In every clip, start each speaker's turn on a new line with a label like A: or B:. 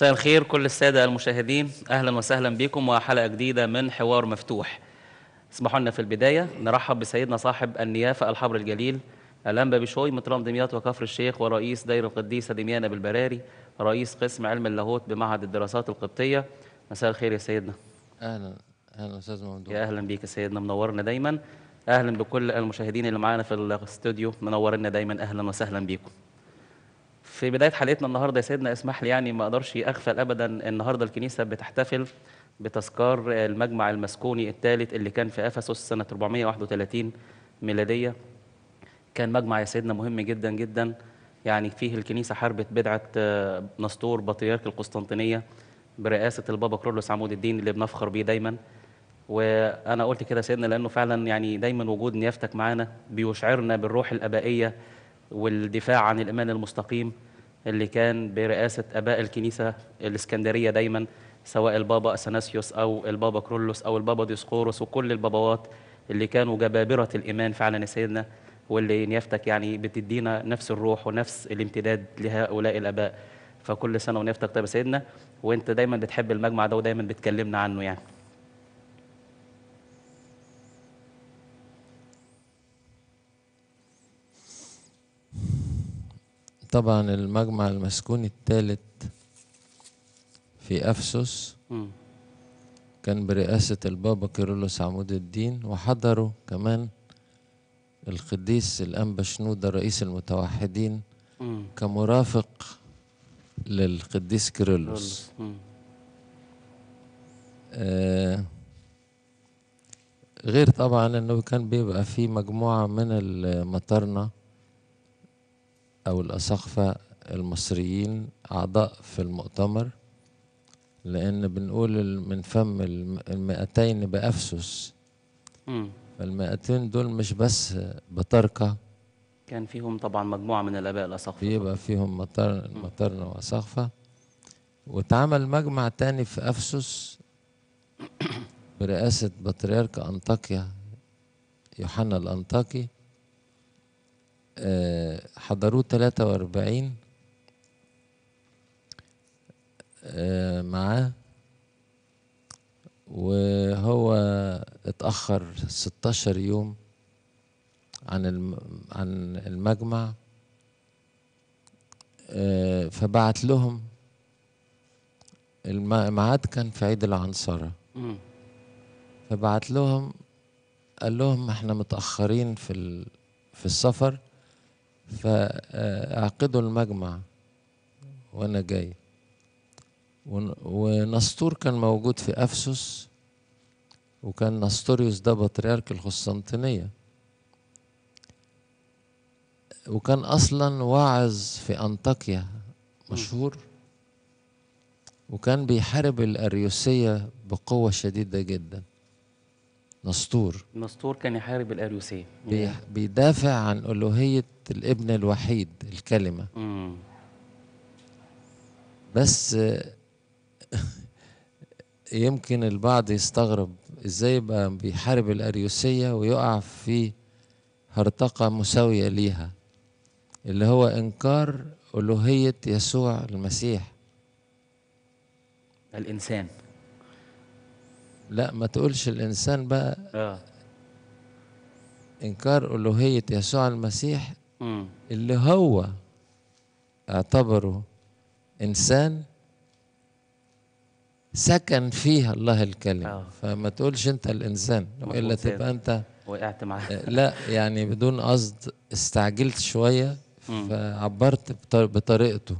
A: مساء الخير كل السادة المشاهدين أهلا وسهلا بكم وحلقة جديدة من حوار مفتوح اسمحوا لنا في البداية نرحب بسيدنا صاحب النيافة الحبر الجليل الأنبا بشوي مترام دمياط وكفر الشيخ ورئيس دير القديسة دميانة بالبراري رئيس قسم علم اللاهوت بمعهد الدراسات القبطية مساء الخير يا سيدنا
B: أهلا أهلا أستاذ ممدوح يا أهلا
A: بيك يا سيدنا منورنا دايما أهلا بكل المشاهدين اللي معانا في الاستوديو منورنا دايما أهلا وسهلا بكم في بدايه حلقتنا النهارده يا سيدنا اسمح لي يعني ما اقدرش اغفل ابدا النهارده الكنيسه بتحتفل بتذكار المجمع المسكوني الثالث اللي كان في افسس سنه 431 ميلاديه كان مجمع يا سيدنا مهم جدا جدا يعني فيه الكنيسه حاربت بدعه آه، نسطور بطريرك القسطنطينيه برئاسه البابا كرولوس عمود الدين اللي بنفخر بيه دايما وانا قلت كده سيدنا لانه فعلا يعني دايما وجود نيافتك معانا بيشعرنا بالروح الابائيه والدفاع عن الايمان المستقيم اللي كان برئاسة آباء الكنيسة الإسكندرية دايما سواء البابا أثناسيوس أو البابا كرولوس أو البابا ديسقورس وكل الباباوات اللي كانوا جبابرة الإيمان فعلا سيدنا واللي نيافتك يعني بتدينا نفس الروح ونفس الامتداد لهؤلاء الآباء فكل سنة ونيافتك طيب سيدنا وأنت دايما بتحب المجمع ده ودايما بتكلمنا عنه يعني
B: طبعا المجمع المسكون الثالث في أفسس كان برئاسة البابا كيرلس عمود الدين وحضروا كمان القديس الأنبا شنودة رئيس المتوحدين كمرافق للقديس كيرلس آه، غير طبعا انه كان بيبقى في مجموعه من المطرنه أو الأسقفة المصريين أعضاء في المؤتمر لأن بنقول من فم المئتين بأفسس فالمئتين دول مش بس بطاركة كان فيهم طبعا مجموعة من الآباء الأسقفة بيبقى فيهم مطر مطرنة وأسقفة واتعمل مجمع تاني في أفسس برئاسة بطريرك أنطاكيا يوحنا الأنطاكي آه، حضروه 43 آه، معاه وهو اتأخر 16 يوم عن عن المجمع آه، فبعت لهم الميعاد كان في عيد العنصرة فبعت لهم قال لهم احنا متأخرين في في السفر فاعقدوا المجمع وانا جاي ونستور كان موجود في افسس وكان نستوريوس ده بطريرك القسطنطينيه وكان اصلا واعظ في انطاكيا مشهور وكان بيحارب الاريوسيه بقوه شديده جدا نسطور
A: نسطور كان يحارب الأريوسية
B: بيدافع عن ألوهية الابن الوحيد الكلمة مم. بس يمكن البعض يستغرب ازاي يبقى بيحارب الأريوسية ويقع في هرطقة مساوية ليها اللي هو إنكار ألوهية يسوع المسيح الإنسان لا ما تقولش الانسان بقى اه انكار الوهيه يسوع المسيح م. اللي هو اعتبره انسان سكن فيها الله الكلمة آه. فما تقولش انت الانسان والا تبقى انت وقعت معاه آه، لا يعني بدون قصد استعجلت شويه فعبرت بطريقته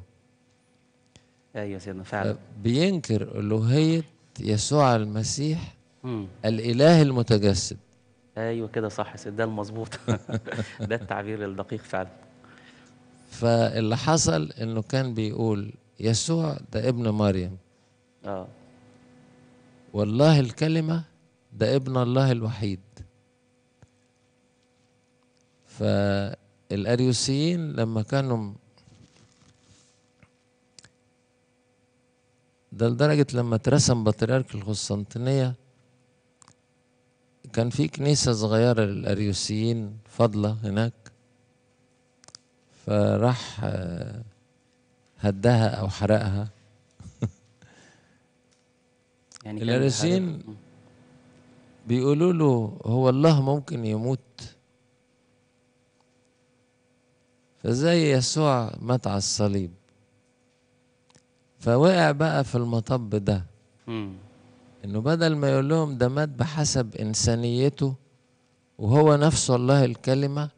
B: ايوه سيدنا فعلا آه، بينكر الوهيه يسوع المسيح مم. الإله المتجسد
A: ايوه كده صح ده المظبوط ده التعبير الدقيق فعلا
B: فاللي حصل انه كان بيقول يسوع ده ابن مريم اه والله الكلمه ده ابن الله الوحيد فالاريوسيين لما كانوا ده لدرجة لما اترسم بطريرك القسطنطينية كان في كنيسة صغيرة للأريوسيين فاضلة هناك فراح آه، هدها أو حرقها يعني الأريوسيين بيقولوا له هو الله ممكن يموت فزي يسوع مات على الصليب فوقع بقى في المطب ده انه بدل ما يقول لهم ده مات بحسب انسانيته وهو نفسه الله الكلمه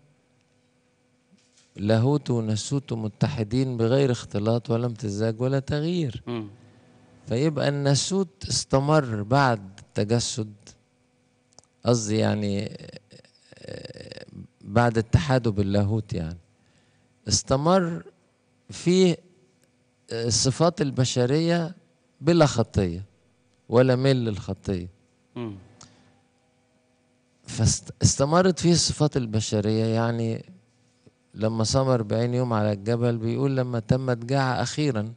B: لاهوت ونسوت متحدين بغير اختلاط ولا امتزاج ولا تغيير فيبقى الناسوت استمر بعد التجسد قصدي يعني آه، آه، بعد اتحاده باللاهوت يعني استمر فيه الصفات البشرية بلا خطية ولا ميل للخطية فاستمرت فيه الصفات البشرية يعني لما صام 40 يوم على الجبل بيقول لما تمت جاعة أخيرا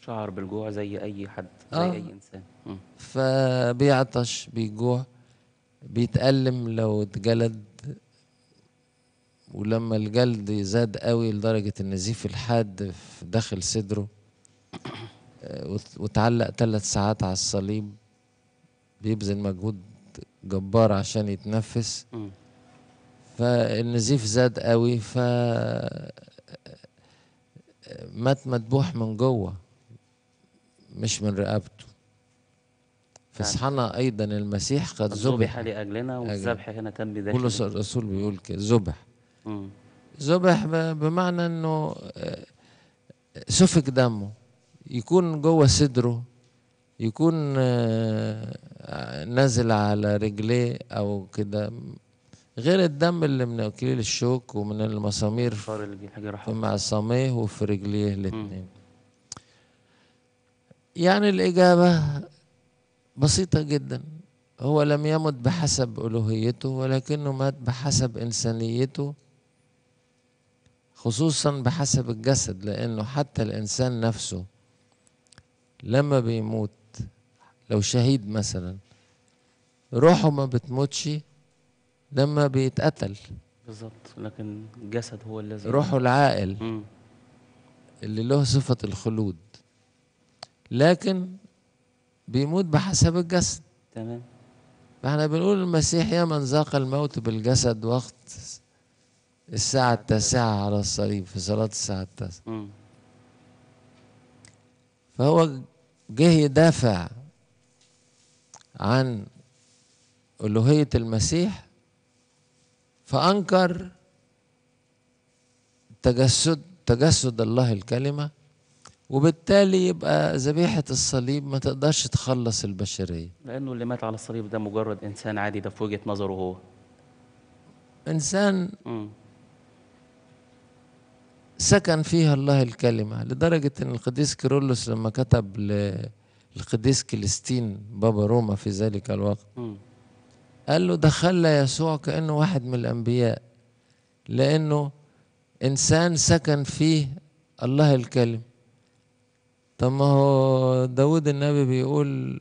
A: شعر بالجوع زي
B: أي حد
C: زي آه. أي
A: إنسان مم.
B: فبيعطش بيجوع بيتألم لو اتجلد ولما الجلد زاد قوي لدرجة النزيف الحاد في داخل صدره آه، وتعلق ثلاث ساعات على الصليب بيبذل مجهود جبار عشان يتنفس فالنزيف زاد قوي ف آه، مات مدبوح من جوه مش من رقبته فصحنا ايضا المسيح قد ذبح
C: لاجلنا
A: والذبح هنا كان بذلك كل
B: الرسول بيقول كده ذبح ذبح بمعنى انه آه، سفك دمه يكون جوه صدره يكون آه، نازل على رجليه او كده غير الدم اللي من اكليل الشوك ومن المسامير في معصميه وفي رجليه الاثنين يعني الاجابه بسيطه جدا هو لم يمت بحسب الوهيته ولكنه مات بحسب انسانيته خصوصا بحسب الجسد لأنه حتى الإنسان نفسه لما بيموت لو شهيد مثلا روحه ما بتموتش لما بيتقتل
A: بالظبط لكن الجسد هو الذي روحه
B: العاقل اللي له صفة الخلود لكن بيموت بحسب الجسد تمام فاحنا بنقول المسيح يا من ذاق الموت بالجسد وقت الساعة التاسعة على الصليب في صلاة الساعة التاسعة فهو جه يدافع عن ألوهية المسيح فأنكر تجسد تجسد الله الكلمة وبالتالي يبقى ذبيحة الصليب ما تقدرش تخلص البشرية
A: لأنه اللي مات على الصليب ده مجرد إنسان عادي ده في وجهة
B: نظره هو إنسان سكن فيها الله الكلمة لدرجة أن القديس كيرولوس لما كتب للقديس كليستين بابا روما في ذلك الوقت قال له دخل يسوع كأنه واحد من الأنبياء لأنه إنسان سكن فيه الله الكلم طب ما هو داود النبي بيقول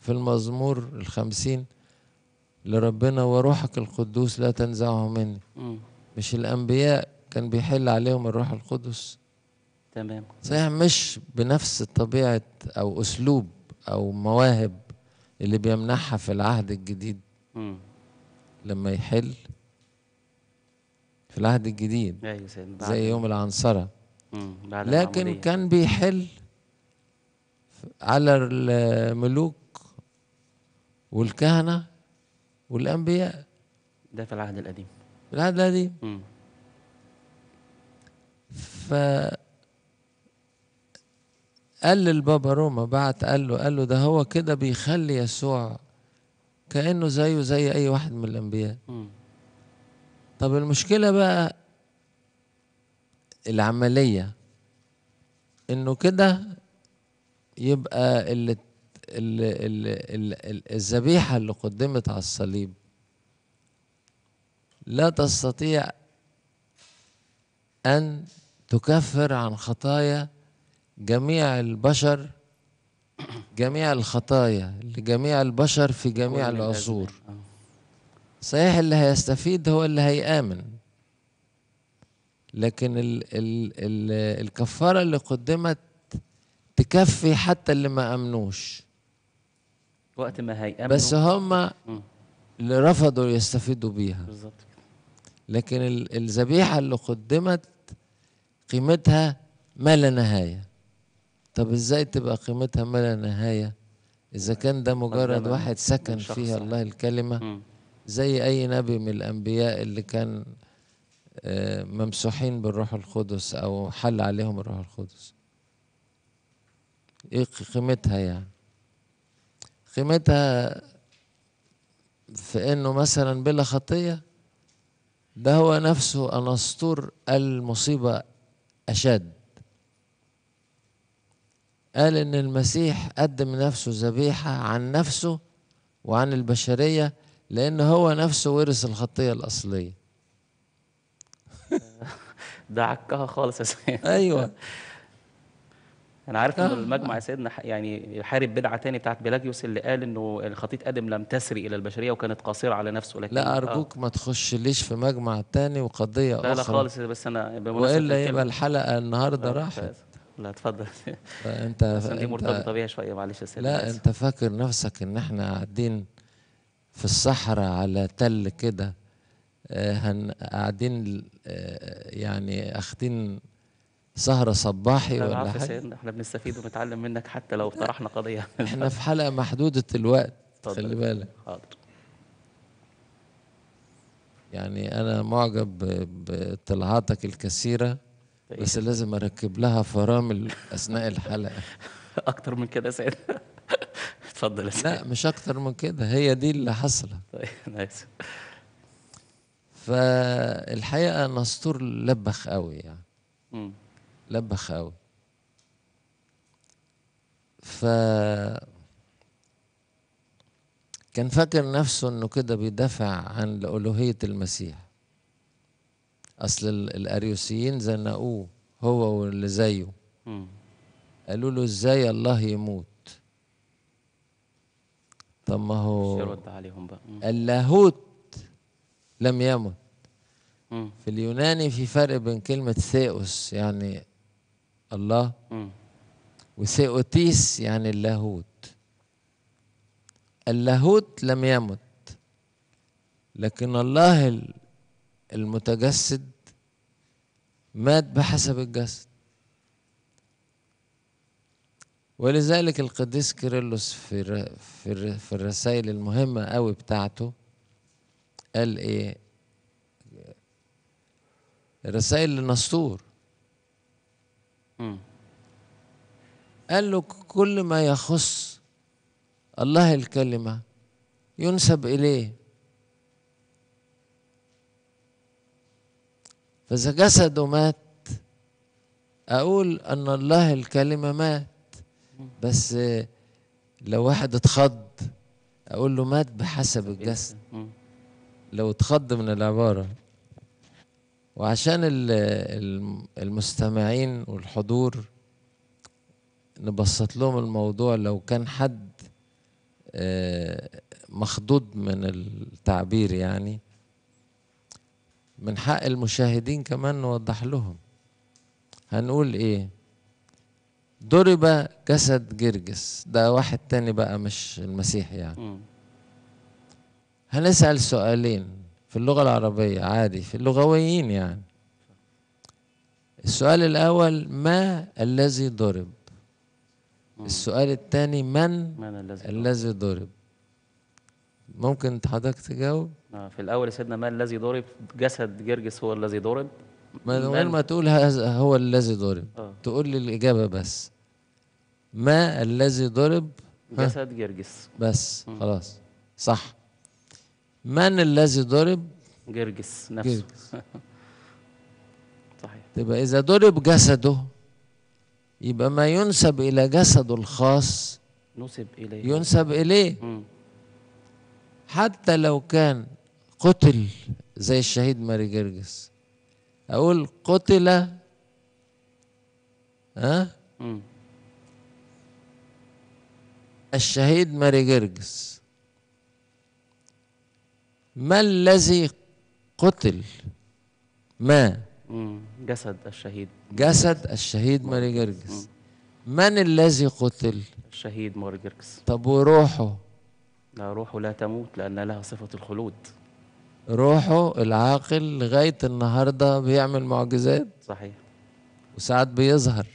B: في المزمور الخمسين لربنا وروحك القدوس لا تنزعه مني مش الأنبياء كان بيحل عليهم الروح القدس تمام صحيح مش بنفس طبيعة أو أسلوب أو مواهب اللي بيمنحها في العهد الجديد م. لما يحل في العهد الجديد أيوة زي يوم العنصرة بعد لكن كان بيحل على الملوك والكهنة والأنبياء
A: ده في العهد القديم
B: في العهد القديم م. ف قال للبابا روما بعت قال له قال له ده هو كده بيخلي يسوع كانه زيه زي اي واحد من الانبياء طب المشكله بقى العمليه انه كده يبقى اللي الذبيحه اللي قدمت على الصليب لا تستطيع ان تكفر عن خطايا جميع البشر جميع الخطايا لجميع البشر في جميع العصور صحيح اللي هيستفيد هو اللي هيآمن لكن ال ال ال الكفارة اللي قدمت تكفي حتى اللي ما أمنوش
A: وقت ما هيأمنوا بس هم
B: اللي رفضوا يستفيدوا بيها بالظبط لكن الذبيحة اللي قدمت قيمتها ما لا نهايه طب ازاي تبقى قيمتها ما لا نهايه اذا كان ده مجرد واحد سكن فيها الله الكلمه زي اي نبي من الانبياء اللي كان آه، ممسوحين بالروح القدس او حل عليهم الروح القدس ايه قيمتها يعني قيمتها في انه مثلا بلا خطيه ده هو نفسه انسطور المصيبه أشد قال إن المسيح قدم نفسه ذبيحة عن نفسه وعن البشرية لأن هو نفسه ورث الخطية الأصلية ده
A: عكها خالص يا أيوه انا عارف ان آه. المجمع يا سيدنا يعني حارب بدعه تاني بتاعت بيلاجيوس اللي قال انه الخطيط ادم لم تسري الى البشريه وكانت قاصره على نفسه لكن لا آه. ارجوك
B: آه. ما تخشليش في مجمع تاني وقضيه لا اخرى لا خالص بس انا والا يبقى الحلقه النهارده آه راحت لا اتفضل انت دي مرتبطه بيها شويه معلش يا سيدنا لا انت فاكر نفسك ان احنا قاعدين في الصحراء على تل كده آه، هن قاعدين يعني اخدين سهرة صباحي ولا حاجة سيدنا
A: احنا بنستفيد ونتعلم منك حتى لو طرحنا قضية احنا في
B: حلقة محدودة الوقت خلي بالك حاضر يعني أنا معجب بطلعاتك الكثيرة بس لازم أركب لها فرامل أثناء الحلقة
A: أكتر من كده سيدنا اتفضل يا لا
B: مش أكتر من كده هي دي اللي حصلت طيب أنا آسف فالحقيقة نستور لبخ قوي
C: يعني
B: لبخ قوي ف كان فاكر نفسه انه كده بيدافع عن الالوهيه المسيح اصل الاريوسيين زنقوه هو واللي زيه قالوا له ازاي الله يموت طب ما هو اللاهوت لم يمت في اليوناني في فرق بين كلمة ثيوس يعني الله وسيؤتيس يعني اللاهوت اللاهوت لم يمت لكن الله المتجسد مات بحسب الجسد ولذلك القديس كيرلس في في الرسائل المهمة قوي بتاعته قال ايه الرسائل للنسطور قال له كل ما يخص الله الكلمة ينسب إليه فإذا جسده مات أقول أن الله الكلمة مات بس لو واحد اتخض أقول له مات بحسب الجسد لو اتخض من العبارة وعشان المستمعين والحضور نبسط لهم الموضوع لو كان حد آه، مخضوض من التعبير يعني من حق المشاهدين كمان نوضح لهم هنقول ايه ضرب جسد جرجس ده واحد تاني بقى مش المسيح يعني هنسأل سؤالين في اللغة العربية عادي في اللغويين يعني السؤال الأول ما الذي ضرب السؤال الثاني من, من الذي ضرب ممكن حضرتك تجاوب
A: آه، في الأول سيدنا ما الذي ضرب جسد جرجس هو الذي ضرب من غير ما تقول
B: هذا هو الذي ضرب آه. تقول لي الإجابة بس ما الذي ضرب جسد جرجس بس خلاص صح من الذي ضرب؟ جرجس نفسه جرجس. صحيح تبقى طيب، إذا ضرب جسده يبقى ما ينسب إلى جسده الخاص
C: نسب إليه ينسب إليه م.
B: حتى لو كان قتل زي الشهيد ماري جرجس أقول قتل ها أه؟ الشهيد ماري جرجس ما الذي قتل ما جسد الشهيد جسد الشهيد ماري جرجس من الذي قتل الشهيد ماري جرجس طب وروحه
A: لا روحه لا تموت لأن لها صفة الخلود
B: روحه العاقل لغاية النهاردة بيعمل معجزات صحيح وساعات بيظهر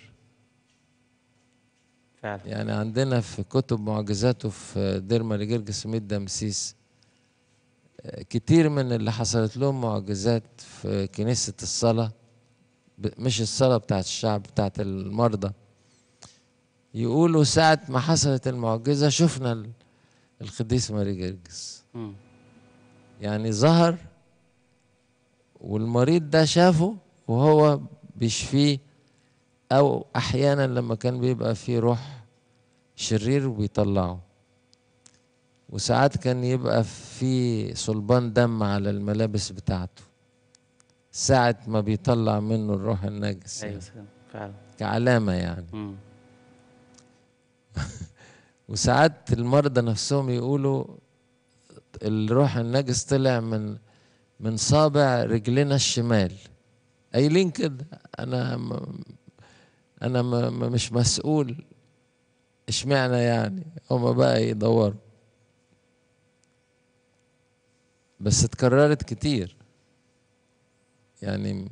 B: فعلا يعني عندنا في كتب معجزاته في دير ماري جرجس ميت دمسيس كتير من اللي حصلت لهم معجزات في كنيسة الصلاة مش الصلاة بتاعت الشعب بتاعت المرضى يقولوا ساعة ما حصلت المعجزة شفنا القديس ماري جرجس يعني ظهر والمريض ده شافه وهو بيشفيه أو أحيانا لما كان بيبقى فيه روح شرير وبيطلعه وساعات كان يبقى في صلبان دم على الملابس بتاعته ساعة ما بيطلع منه الروح النجس
A: أيوة يعني. فعلا
C: كعلامة يعني
B: وساعات المرضى نفسهم يقولوا الروح النجس طلع من من صابع رجلنا الشمال قايلين كده انا انا مش مسؤول اشمعنى يعني هما بقى يدوروا بس اتكررت كتير يعني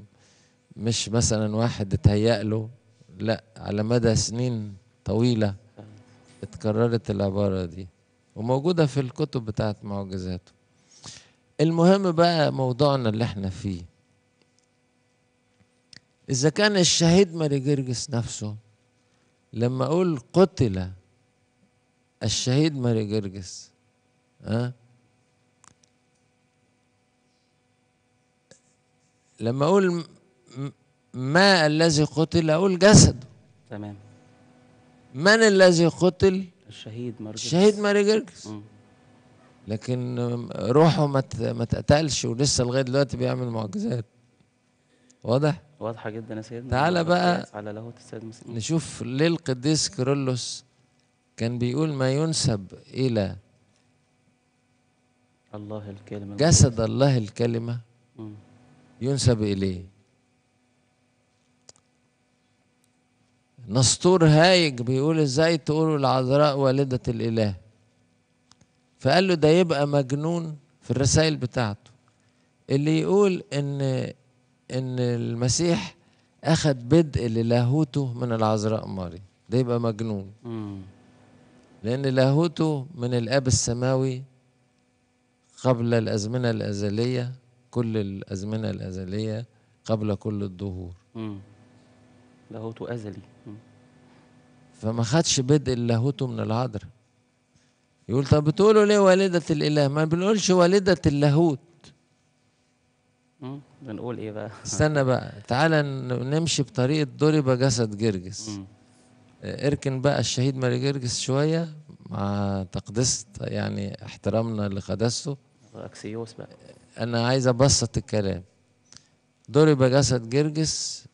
B: مش مثلا واحد اتهيأ له لا على مدى سنين طويلة اتكررت العبارة دي وموجودة في الكتب بتاعت معجزاته المهم بقى موضوعنا اللي احنا فيه إذا كان الشهيد ماري جرجس نفسه لما أقول قتل الشهيد ماري جرجس ها أه؟ لما اقول ما الذي قتل اقول جسده تمام من الذي قتل الشهيد مارجرس الشهيد مارجرس لكن روحه ما ما اتقتلش ولسه لغايه دلوقتي بيعمل معجزات واضح
A: واضحه جدا يا سيدنا تعالى بقى على لاهوت السيد المسيح
B: نشوف ليه القديس كيرلس كان بيقول ما ينسب الى
A: الله الكلمه جسد
B: الله الكلمه مم. ينسب إليه نسطور هايج بيقول ازاي تقولوا العذراء والدة الإله فقال له ده يبقى مجنون في الرسائل بتاعته اللي يقول ان ان المسيح اخد بدء للاهوته من العذراء ماري ده يبقى مجنون لان لاهوته من الاب السماوي قبل الازمنه الازليه كل الأزمنة الأزلية قبل كل الظهور
A: لاهوت أزلي
B: فما خدش بدء اللاهوت من الهدرة يقول طب بتقولوا ليه والدة الإله ما بنقولش والدة اللاهوت
A: بنقول ايه بقى استنى
B: بقى تعالى نمشي بطريقة ضرب جسد جرجس آه، اركن بقى الشهيد ماري جرجس شوية مع تقدسة يعني احترامنا لقداسته
A: اكسيوس بقى
B: أنا عايز أبسط الكلام ضرب جسد جرجس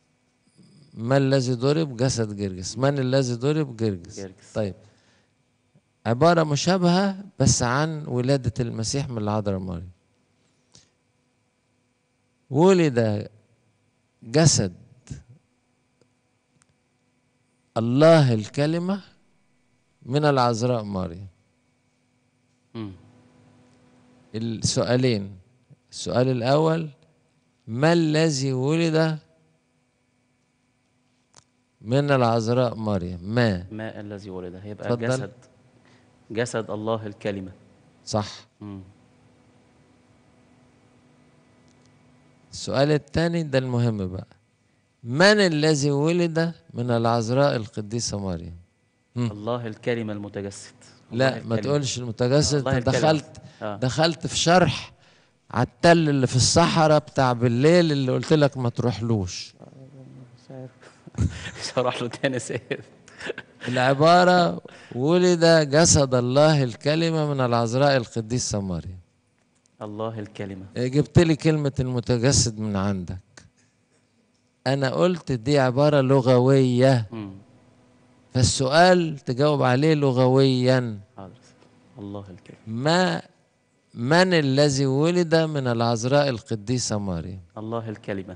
B: ما الذي ضرب جسد جرجس من الذي ضرب جرجس, طيب عبارة مشابهة بس عن ولادة المسيح من العذراء مريم ولد جسد الله الكلمة من العذراء مريم السؤالين السؤال الأول ما الذي ولد من العذراء مريم ما
A: ما الذي ولد هيبقى فضل. جسد جسد الله الكلمة
B: صح مم. السؤال الثاني ده المهم بقى من الذي ولد من العذراء القديسة مريم
A: مم. الله الكلمة المتجسد لا الكلمة. ما تقولش المتجسد دخلت آه.
B: دخلت في شرح على التل اللي في الصحراء بتاع بالليل اللي قلت لك ما تروحلوش
A: مش هروح له تاني سيف
B: العبارة ولد جسد الله الكلمة من العذراء القديس سماري الله الكلمة إيه، جبت لي كلمة المتجسد من عندك أنا قلت دي عبارة لغوية فالسؤال تجاوب عليه لغويا
C: حاضر الله الكلمة
B: ما من الذي ولد من العذراء القديسة مريم الله الكلمة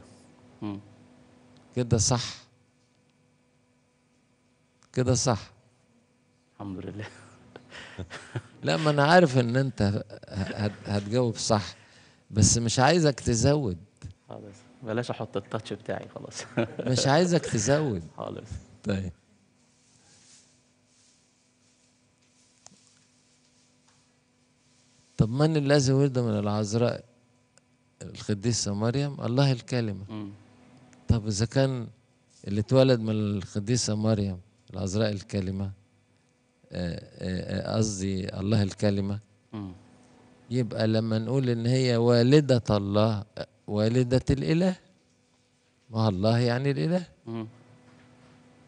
B: كده صح كده صح الحمد لله لا ما انا عارف ان انت هتجاوب صح بس مش عايزك تزود خالص بلاش احط التاتش بتاعي خلاص مش عايزك تزود خالص طيب طب من الذي ولد من العذراء القديسة مريم الله الكلمة طب إذا كان اللي اتولد من القديسة مريم العذراء الكلمة آه، آه، آه، قصدي الله الكلمة يبقى لما نقول إن هي والدة الله والدة الإله ما الله يعني الإله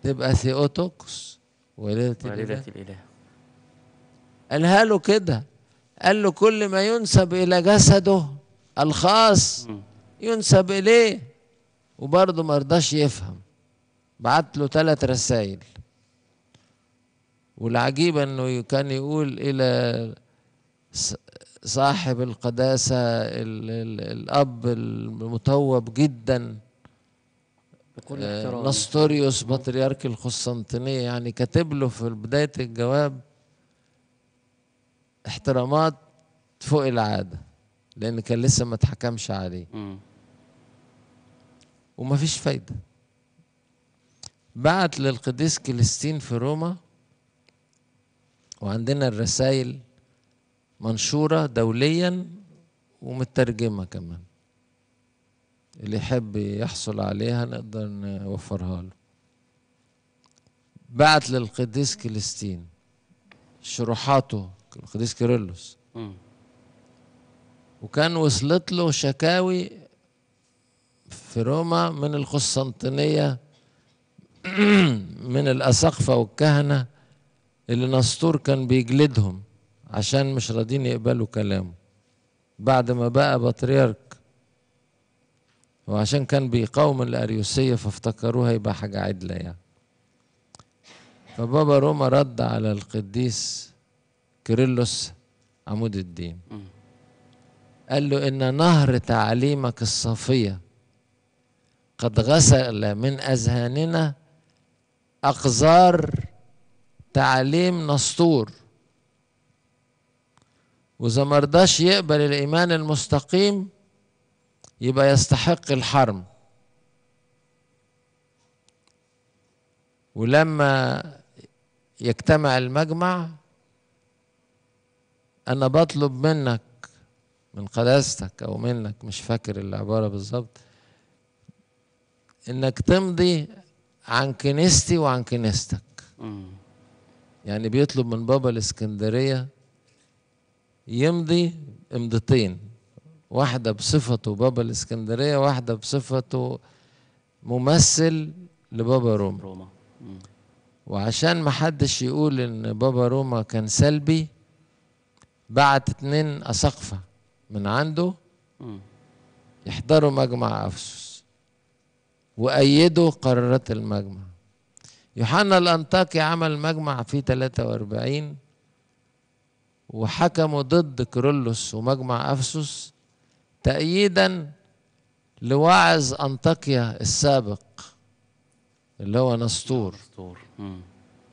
B: تبقى ثيوتوكس والدة, والدة الإله. قالها له كده قال له كل ما ينسب إلى جسده الخاص ينسب إليه وبرضه ما رضاش يفهم بعت له ثلاث رسائل والعجيب انه كان يقول الى صاحب القداسة الـ الـ الأب المتوب جدا آه، نستوريوس بطريرك القسطنطينية يعني كاتب له في بداية الجواب احترامات فوق العاده لان كان لسه ما اتحكمش عليه م. وما فيش فايده بعت للقديس كليستين في روما وعندنا الرسائل منشوره دوليا ومترجمه كمان اللي يحب يحصل عليها نقدر نوفرها له بعت للقديس كليستين شروحاته القديس كيرلس وكان وصلت له شكاوي في روما من القسطنطينية من الأساقفة والكهنة اللي نسطور كان بيجلدهم عشان مش راضين يقبلوا كلامه بعد ما بقى بطريرك وعشان كان بيقاوم الأريوسية فافتكروها يبقى حاجة عدلة يعني فبابا روما رد على القديس كيرلس عمود الدين قال له إن نهر تعليمك الصافية قد غسل من أذهاننا أقذار تعليم نسطور وإذا مرضاش يقبل الإيمان المستقيم يبقى يستحق الحرم ولما يجتمع المجمع انا بطلب منك من قداستك او منك مش فاكر العباره بالظبط انك تمضي عن كنيستي وعن كنيستك يعني بيطلب من بابا الاسكندريه يمضي امضتين واحده بصفته بابا الاسكندريه واحده بصفته ممثل لبابا روما, روما. وعشان ما حدش يقول ان بابا روما كان سلبي بعت اتنين أسقفة من عنده يحضروا مجمع أفسس وأيدوا قرارات المجمع يوحنا الأنطاكي عمل مجمع في 43 وحكموا ضد كرولوس ومجمع أفسس تأييدا لواعظ أنطاكيا السابق اللي هو نسطور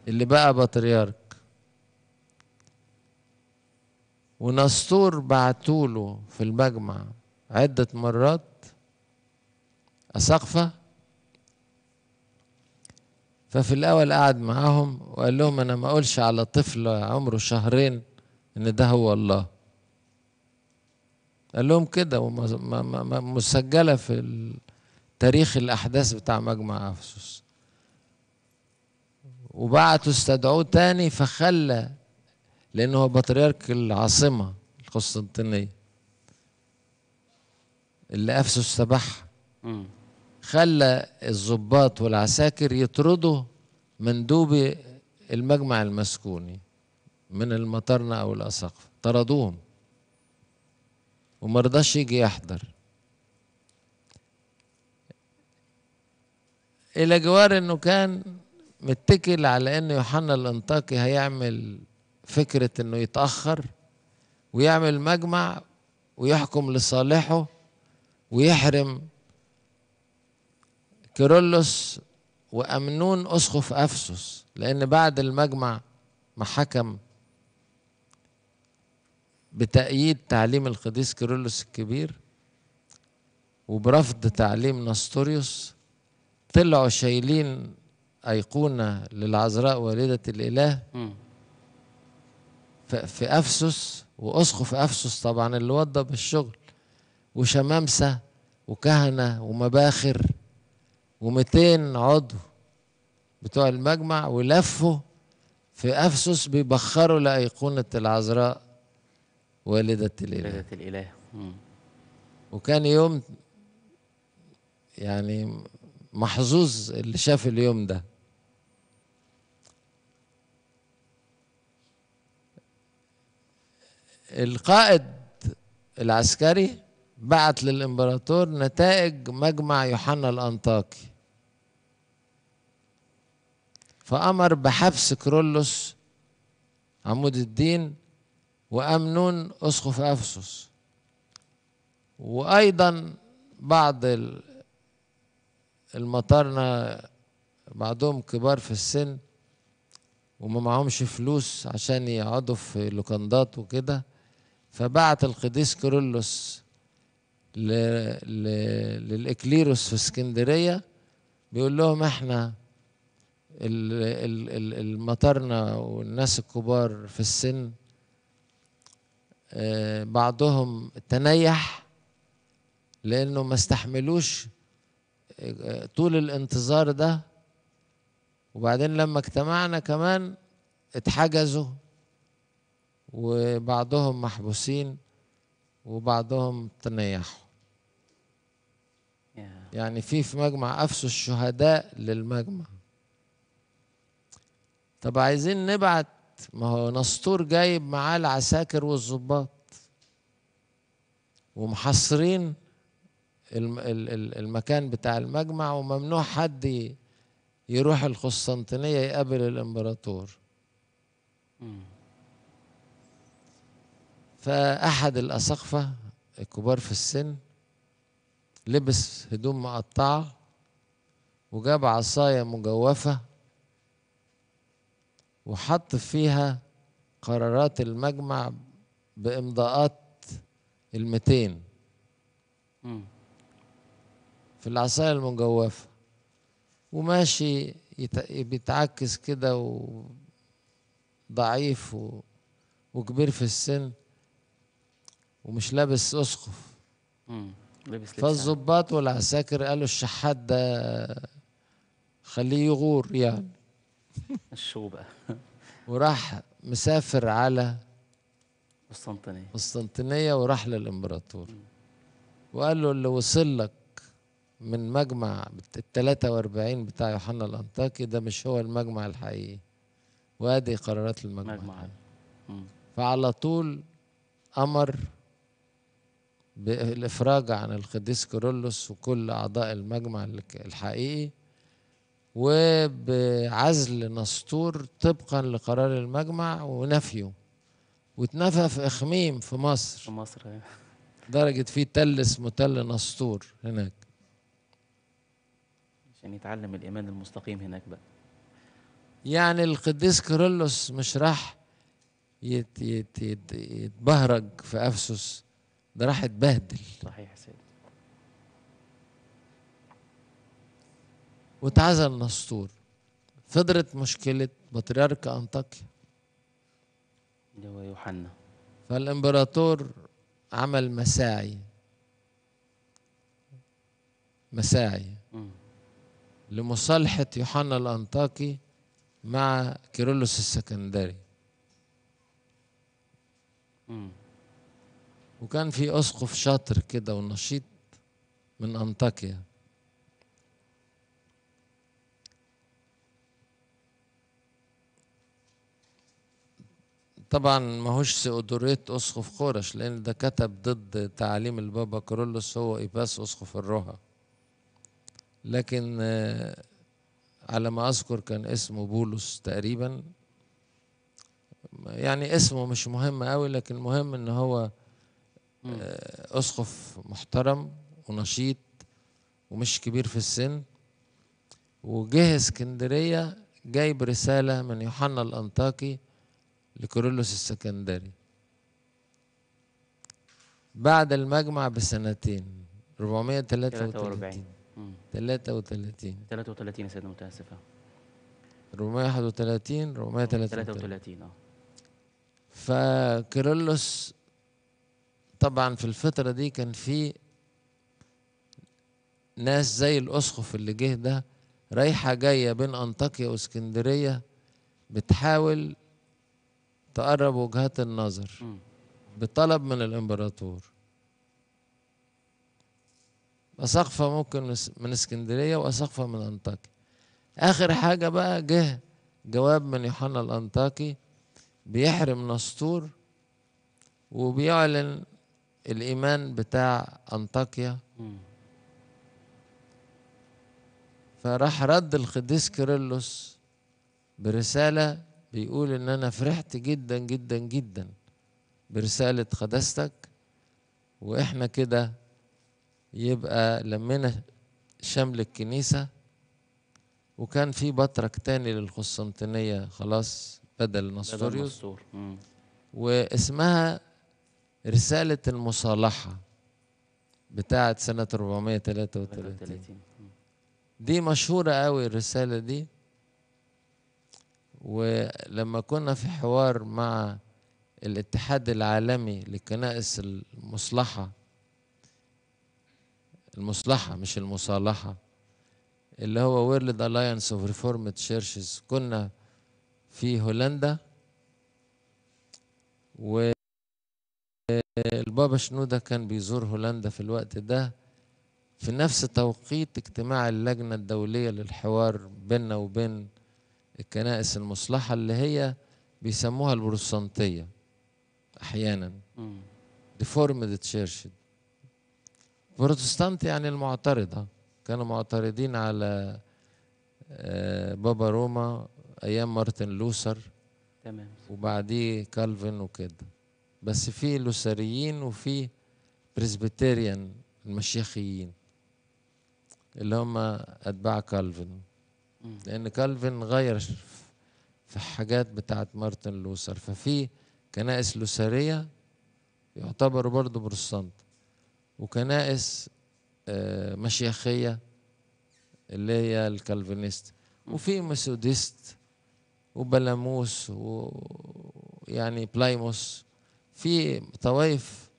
B: اللي بقى بطريرك ونستور بعتوله في المجمع عدة مرات أسقفة ففي الأول قعد معاهم وقال لهم أنا ما أقولش على طفل عمره شهرين إن ده هو الله قال لهم كده مسجلة في تاريخ الأحداث بتاع مجمع أفسس وبعتوا استدعوه تاني فخلى لأنه هو بطريرك العاصمة القسطنطينية اللي أفسس تبعها خلى الضباط والعساكر يطردوا مندوبي المجمع المسكوني من المطرنة أو الأساقفة طردوهم ومرضاش يجي يحضر إلى جوار إنه كان متكل على إن يوحنا الأنطاكي هيعمل فكرة انه يتأخر ويعمل مجمع ويحكم لصالحه ويحرم كيرلس وأمنون أسقف أفسس لأن بعد المجمع ما حكم بتأييد تعليم القديس كيرلس الكبير وبرفض تعليم نستوريوس طلعوا شايلين أيقونة للعذراء والدة الإله في أفسس وأسقف أفسس طبعا اللي وضب الشغل وشمامسة وكهنة ومباخر ومتين عضو بتوع المجمع ولفوا في أفسس بيبخروا لأيقونة العذراء والدة الإله والدة الإله وكان يوم يعني محظوظ اللي شاف اليوم ده القائد العسكري بعت للامبراطور نتائج مجمع يوحنا الانطاكي فامر بحبس كرولوس عمود الدين وامنون اسقف افسس وايضا بعض المطارنه بعضهم كبار في السن وما معهمش فلوس عشان يقعدوا في لوكندات وكده فبعت القديس كيرلس للإكليروس في اسكندرية بيقول لهم احنا المطرنا والناس الكبار في السن آه، بعضهم تنيح لأنه ما استحملوش آه، طول الانتظار ده وبعدين لما اجتمعنا كمان اتحجزوا وبعضهم محبوسين وبعضهم تنيحوا يعني في في مجمع أفسوا الشهداء للمجمع طب عايزين نبعت ما هو نسطور جايب معاه العساكر والظباط ومحصرين المكان بتاع المجمع وممنوع حد يروح القسطنطينية يقابل الإمبراطور mm. فأحد الأسقفة الكبار في السن لبس هدوم مقطعة وجاب عصاية مجوفة وحط فيها قرارات المجمع بإمضاءات المتين في العصاية المجوفة وماشي بيتعكس كده وضعيف وكبير في السن ومش لابس اسقف
C: لابس فالظباط
B: يعني. والعساكر قالوا الشحات ده خليه يغور يعني الشو بقى وراح مسافر على قسطنطينية قسطنطينية وراح للإمبراطور وقال له اللي وصل لك من مجمع ال 43 بتاع يوحنا الأنطاكي ده مش هو المجمع الحقيقي وادي قرارات المجمع, المجمع. فعلى طول أمر بالإفراج عن القديس كيرلس وكل أعضاء المجمع الحقيقي وبعزل نسطور طبقا لقرار المجمع ونفيه واتنفى في إخميم في مصر في مصر أيوة. درجة في تل اسمه تل نسطور
A: هناك عشان يتعلم الإيمان المستقيم هناك بقى
B: يعني القديس كيرلس مش راح يتبهرج في أفسس ده راح اتبهدل صحيح يا سيدي واتعزل نسطور فضلت مشكلة بطريرك أنطاكيا
A: اللي هو يوحنا
B: فالإمبراطور عمل مساعي مساعي لمصالحة يوحنا الأنطاكي مع كيرلس السكندري وكان في اسقف شاطر كده ونشيط من انطاكيا طبعا ماهوش سيودوريت اسقف قرش لان ده كتب ضد تعاليم البابا كارولوس هو ايباس اسقف الرها لكن آه، على ما اذكر كان اسمه بولس تقريبا يعني اسمه مش مهم قوي لكن المهم ان هو آه، اسقف محترم ونشيط ومش كبير في السن وجه اسكندريه جايب رساله من يوحنا الانطاكي لكورولوس السكندري بعد المجمع بسنتين 433 33
A: 33 يا سيدنا متاسف
B: 431 433 اه فكيرلس طبعا في الفترة دي كان في ناس زي الأسقف اللي جه ده رايحة جاية بين أنطاكيا واسكندرية بتحاول تقرب وجهات النظر بطلب من الإمبراطور أسقفة ممكن من اسكندرية وأسقفة من أنطاكيا آخر حاجة بقى جه جواب من يوحنا الأنطاكي بيحرم نسطور وبيعلن الإيمان بتاع أنطاكيا فراح رد القديس كيرلس برسالة بيقول إن أنا فرحت جدا جدا جدا برسالة قداستك وإحنا كده يبقى لمينا شمل الكنيسة وكان في بطرك تاني للقسطنطينية خلاص بدل نستوريوس واسمها رسالة المصالحة بتاعت سنة 433 دي مشهورة قوي الرسالة دي ولما كنا في حوار مع الاتحاد العالمي لكنائس المصلحة المصلحة مش المصالحة اللي هو ويرلد ألاينس اوف ريفورمد تشيرشز كنا في هولندا و البابا شنودة كان بيزور هولندا في الوقت ده في نفس توقيت اجتماع اللجنة الدولية للحوار بيننا وبين الكنائس المصلحة اللي هي بيسموها البروتستانتية أحيانا ديفورمد تشيرش بروتستانت يعني المعترضة كانوا معترضين على آه، بابا روما أيام مارتن لوثر تمام وبعديه كالفن وكده بس في لوثريين وفي بريسبتيريان المشيخيين اللي هم اتباع كالفن لان كالفن غير في حاجات بتاعه مارتن لوثر ففي كنائس لوثريه يعتبروا برضه بروتستانت وكنائس آه، مشيخيه اللي هي الكالفينيست وفي مسوديست وبلاموس ويعني بلايموس في طوائف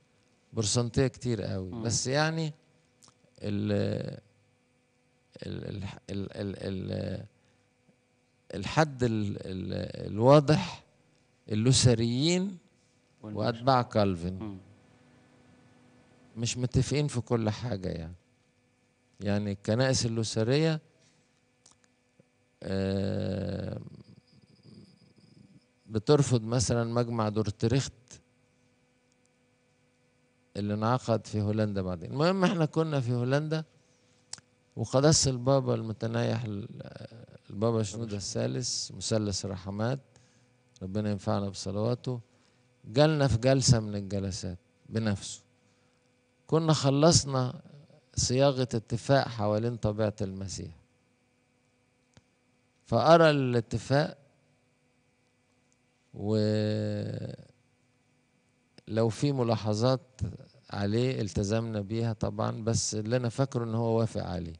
B: برسنتيه كتير قوي م. بس يعني ال ال ال ال ال الحد الـ الـ الواضح اللوثريين واتباع كالفن مش متفقين في كل حاجه يعني يعني الكنائس اللوثريه آه، بترفض مثلا مجمع دورتريخت اللي انعقد في هولندا بعدين المهم احنا كنا في هولندا وقدس البابا المتنايح البابا شنودة الثالث مثلث الرحمات ربنا ينفعنا بصلواته جالنا في جلسة من الجلسات بنفسه كنا خلصنا صياغة اتفاق حوالين طبيعة المسيح فأرى الاتفاق و لو في ملاحظات عليه التزمنا بيها طبعا بس اللي انا فاكره ان هو وافق عليه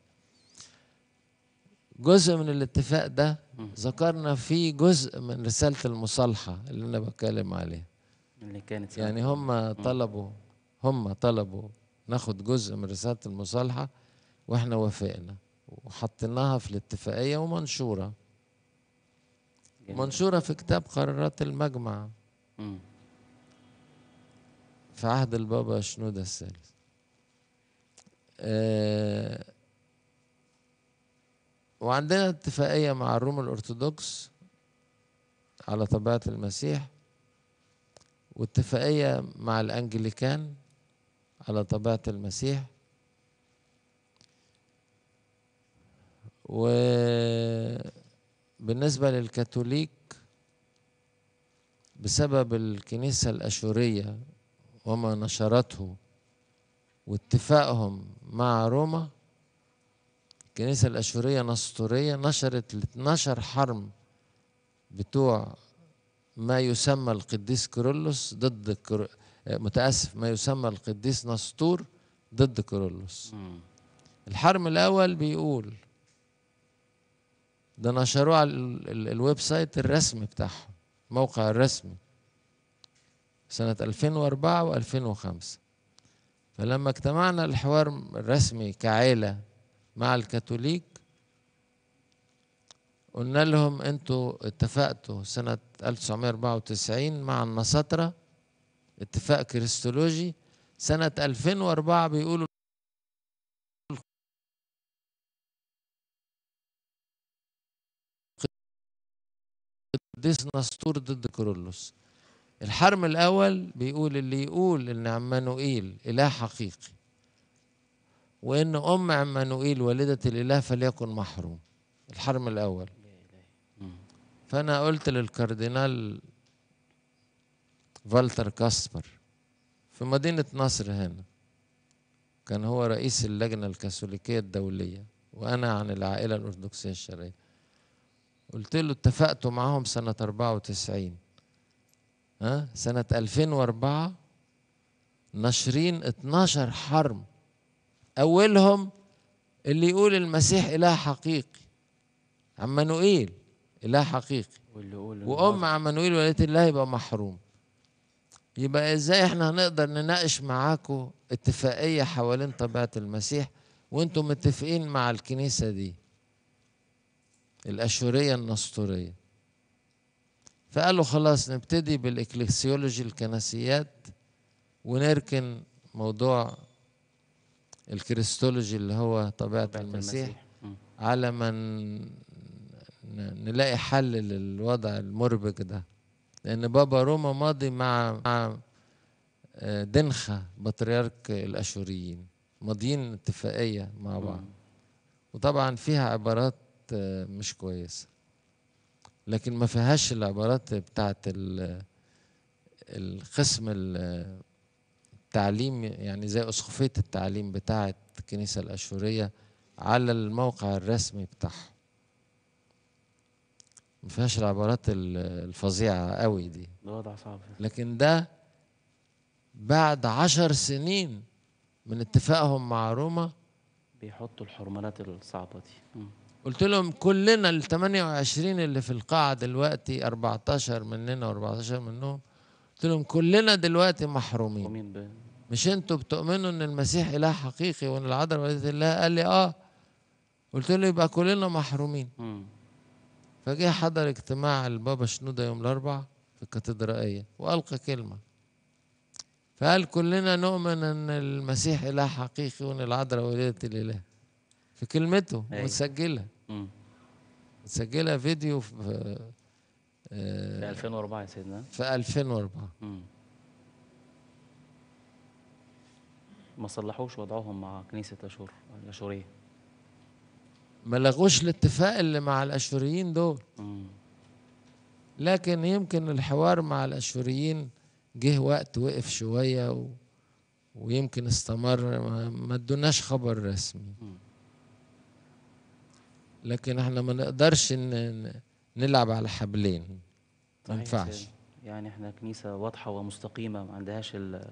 B: جزء من الاتفاق ده ذكرنا فيه جزء من رسالة المصالحة اللي أنا بتكلم عليها
A: اللي كانت يعني هم
B: طلبوا هم طلبوا ناخد جزء من رسالة المصالحة واحنا وافقنا وحطيناها في الاتفاقية ومنشورة منشورة في كتاب قرارات المجمع مم. في عهد البابا شنودة الثالث آه، وعندنا اتفاقية مع الروم الأرثوذكس على طبيعة المسيح واتفاقية مع الأنجليكان على طبيعة المسيح وبالنسبة للكاثوليك بسبب الكنيسة الأشورية وما نشرته واتفاقهم مع روما الكنيسة الأشورية نسطورية نشرت ال 12 حرم بتوع ما يسمى القديس كيرلس ضد كر... متأسف ما يسمى القديس نسطور ضد كيرلس الحرم الأول بيقول ده نشروه على الويب سايت الرسمي بتاعهم موقع الرسمي سنة 2004 و2005 فلما اجتمعنا الحوار الرسمي كعيلة مع الكاثوليك قلنا لهم انتوا اتفقتوا سنة 1994 مع النصاترة اتفاق كريستولوجي سنة 2004 بيقولوا القديس نسطور ضد كرولوس الحرم الأول بيقول اللي يقول إن عمانوئيل إله حقيقي وإن أم عمانوئيل والدة الإله فليكن محروم الحرم الأول فأنا قلت للكاردينال فالتر كاسبر في مدينة نصر هنا كان هو رئيس اللجنة الكاثوليكية الدولية وأنا عن العائلة الأرثوذكسية الشرعية قلت له اتفقت معاهم سنة 94 ها سنة 2004 ناشرين 12 حرم أولهم اللي يقول المسيح إله حقيقي عمانوئيل إله حقيقي
C: وأم
B: عمانوئيل وليت الله يبقى محروم يبقى إزاي إحنا هنقدر نناقش معاكو اتفاقية حوالين طبيعة المسيح وأنتم متفقين مع الكنيسة دي الأشورية النسطورية فقالوا خلاص نبتدي بالإكليسيولوجي الكنسيات ونركن موضوع الكريستولوجي اللي هو طبيعة, طبيعة المسيح, المسيح. على ما نلاقي حل للوضع المربك ده لأن بابا روما ماضي مع مع آه، دنخة بطريرك الأشوريين ماضيين اتفاقية مع بعض وطبعا فيها عبارات آه، مش كويسة لكن ما فيهاش العبارات بتاعت القسم التعليم يعني زي أسقفية التعليم بتاعت الكنيسة الأشورية على الموقع الرسمي بتاعها ما فيهاش العبارات الفظيعة قوي دي الوضع صعب لكن ده بعد عشر سنين من اتفاقهم مع روما بيحطوا الحرمانات الصعبة دي قلت لهم كلنا ال 28 اللي في القاعه دلوقتي 14 مننا و14 منهم قلت لهم كلنا دلوقتي محرومين مش انتوا بتؤمنوا ان المسيح اله حقيقي وان العذراء وليده الله قال لي اه قلت له يبقى كلنا محرومين فجه حضر اجتماع البابا شنودة يوم الاربعاء في الكاتدرائيه والقى كلمه فقال كلنا نؤمن ان المسيح اله حقيقي وان العذراء وليده الاله في كلمته أيوة. متسجله متسجله فيديو في آه في
A: 2004 يا سيدنا
B: في 2004
A: ما صلحوش وضعهم مع كنيسه اشور الاشوريه
B: ما لغوش الاتفاق اللي مع الاشوريين دول مم. لكن يمكن الحوار مع الاشوريين جه وقت وقف شويه و... ويمكن استمر ما, ما ادوناش خبر رسمي مم. لكن احنا ما نقدرش نلعب على حبلين ما ينفعش
A: يعني احنا كنيسه واضحه ومستقيمه ما عندهاش ال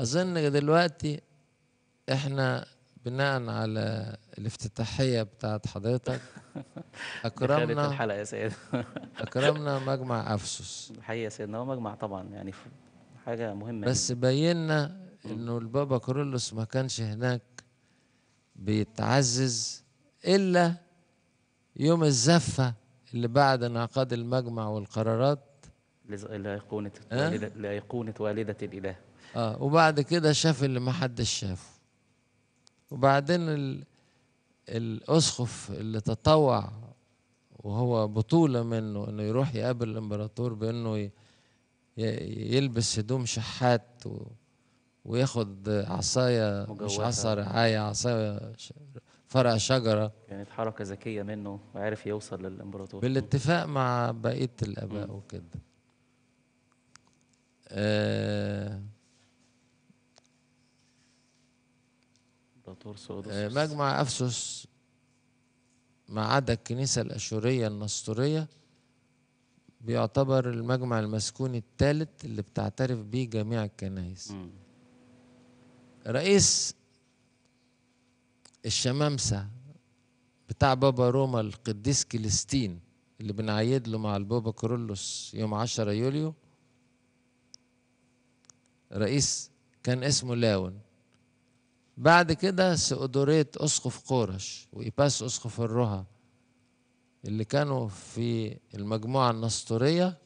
B: اظن دلوقتي احنا بناء على الافتتاحيه بتاعت حضرتك اكرمنا الحلقه
A: يا سيد اكرمنا مجمع افسس الحقيقه يا سيدنا هو مجمع طبعا
B: يعني حاجه مهمه بس بينا انه البابا كرولوس ما كانش هناك بيتعزز الا يوم الزفة اللي بعد انعقاد المجمع والقرارات لأيقونة آه؟ لأيقونة والدة الإله اه وبعد كده شاف اللي ما حدش شافه وبعدين ال... الأسقف اللي تطوع وهو بطولة منه إنه يروح يقابل الإمبراطور بإنه ي... يلبس هدوم شحات و... وياخد عصاية مش عصا رعاية عصاية ش... فرع شجرة
A: كانت حركة ذكية منه وعرف يوصل للإمبراطور بالاتفاق مع بقية الآباء وكده
B: آه آه مجمع أفسس ما عدا الكنيسة الأشورية النسطورية بيعتبر المجمع المسكوني الثالث اللي بتعترف بيه جميع الكنائس رئيس الشمامسة بتاع بابا روما القديس كليستين اللي بنعيد له مع البابا كرولوس يوم 10 يوليو رئيس كان اسمه لاون بعد كده سئودوريت أسقف قورش وإيباس أسقف الرها اللي كانوا في المجموعة النسطورية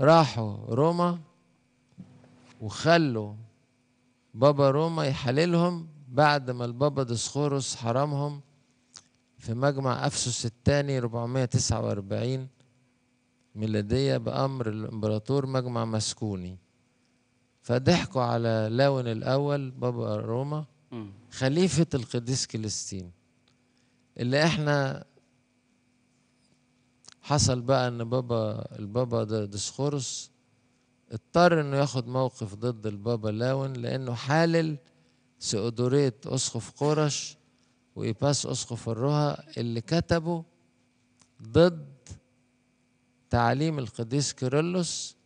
B: راحوا روما وخلوا بابا روما يحللهم بعد ما البابا دسخورس حرمهم في مجمع أفسس الثاني 449 ميلادية بأمر الإمبراطور مجمع مسكوني فضحكوا على لاون الأول بابا روما خليفة القديس كليستين اللي احنا حصل بقى ان بابا البابا دسخورس اضطر انه ياخد موقف ضد البابا لاون لانه حالل سئودوريت اسقف قرش وإيباس اسقف الرها اللي كتبوا ضد تعليم القديس كيرلس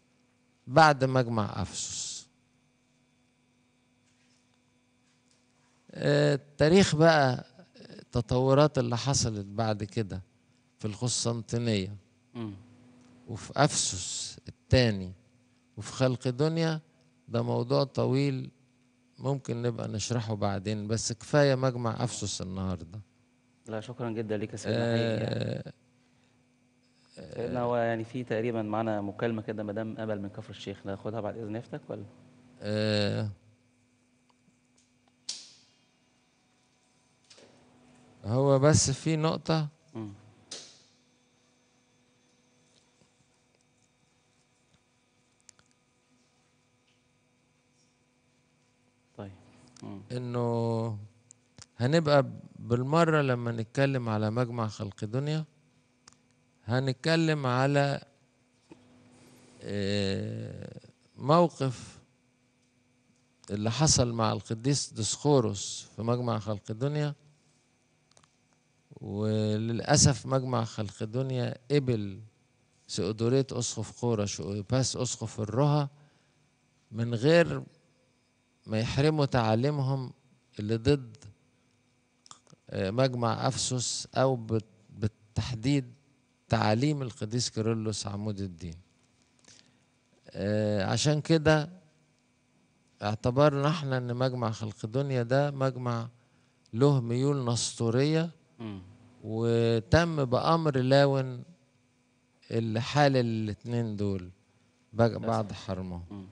B: بعد مجمع افسس آه، التاريخ بقى التطورات اللي حصلت بعد كده في القسطنطينيه وفي افسس الثاني وفي خلق الدنيا ده موضوع طويل ممكن نبقى نشرحه بعدين بس كفاية مجمع أفسس النهاردة
A: لا شكرا جدا ليك يا سيدنا آه يعني. هو آه، يعني في تقريبا معانا مكالمة كده مدام أمل من كفر الشيخ ناخدها بعد إذن افتك ولا؟
B: آه هو بس في نقطة م. انه هنبقى بالمرة لما نتكلم على مجمع خلق دنيا هنتكلم على آه، موقف اللي حصل مع القديس دسخوروس في مجمع خلق الدنيا وللأسف مجمع خلق الدنيا قبل سئودوريت أسقف قورش وباس أسقف الرها من غير ما يحرموا تعاليمهم اللي ضد آه، مجمع أفسس أو بالتحديد تعاليم القديس كيرلس عمود الدين آه، عشان كده اعتبرنا احنا ان مجمع خلق الدنيا ده مجمع له ميول نسطورية وتم بأمر لاون الحال الاتنين دول بعد حرمهم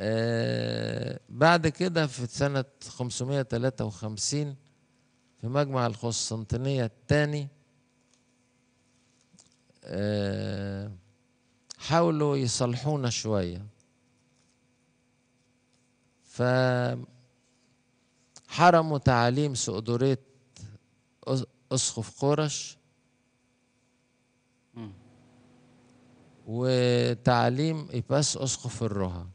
B: آه، بعد كده في سنة 553 في مجمع القسطنطينية الثاني آه، حاولوا يصلحونا شوية فحرموا تعاليم سؤدورية أسخف قرش وتعليم إباس أسقف الرها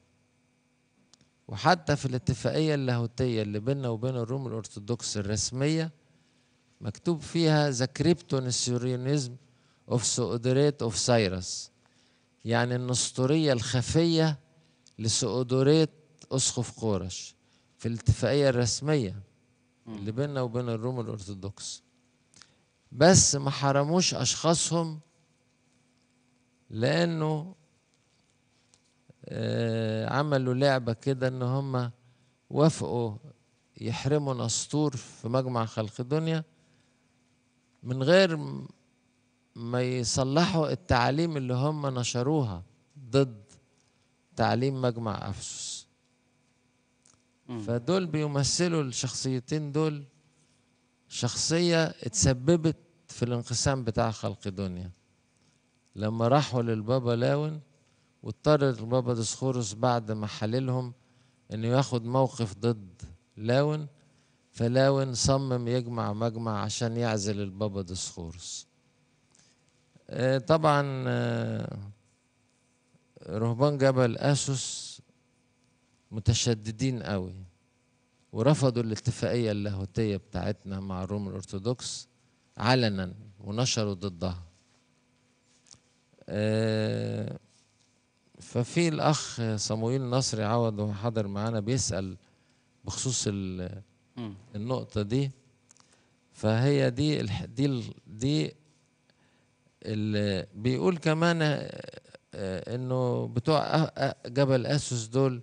B: وحتى في الاتفاقية اللاهوتية اللي بيننا وبين الروم الأرثوذكس الرسمية مكتوب فيها ذا كريبتون السيريونيزم اوف سؤدريت اوف سايرس يعني النسطورية الخفية لسؤدريت أسقف قورش في الاتفاقية الرسمية اللي بيننا وبين الروم الأرثوذكس بس ما حرموش أشخاصهم لأنه آه، عملوا لعبة كده إن هم وافقوا يحرموا نسطور في مجمع خلق دنيا من غير ما يصلحوا التعاليم اللي هم نشروها ضد تعليم مجمع أفسس فدول بيمثلوا الشخصيتين دول شخصية اتسببت في الانقسام بتاع خلق دنيا لما راحوا للبابا لاون واضطر البابا دسخورس بعد ما حللهم انه ياخد موقف ضد لاون فلاون صمم يجمع مجمع عشان يعزل البابا دسخورس آه، طبعا آه، رهبان جبل اسوس متشددين قوي ورفضوا الاتفاقيه اللاهوتيه بتاعتنا مع الروم الارثوذكس علنا ونشروا ضدها آه، ففي الاخ صمويل نصري عوض وحضر معانا بيسال بخصوص النقطه دي فهي دي دي ال دي اللي بيقول كمان آه، آه، انه بتوع جبل اسوس دول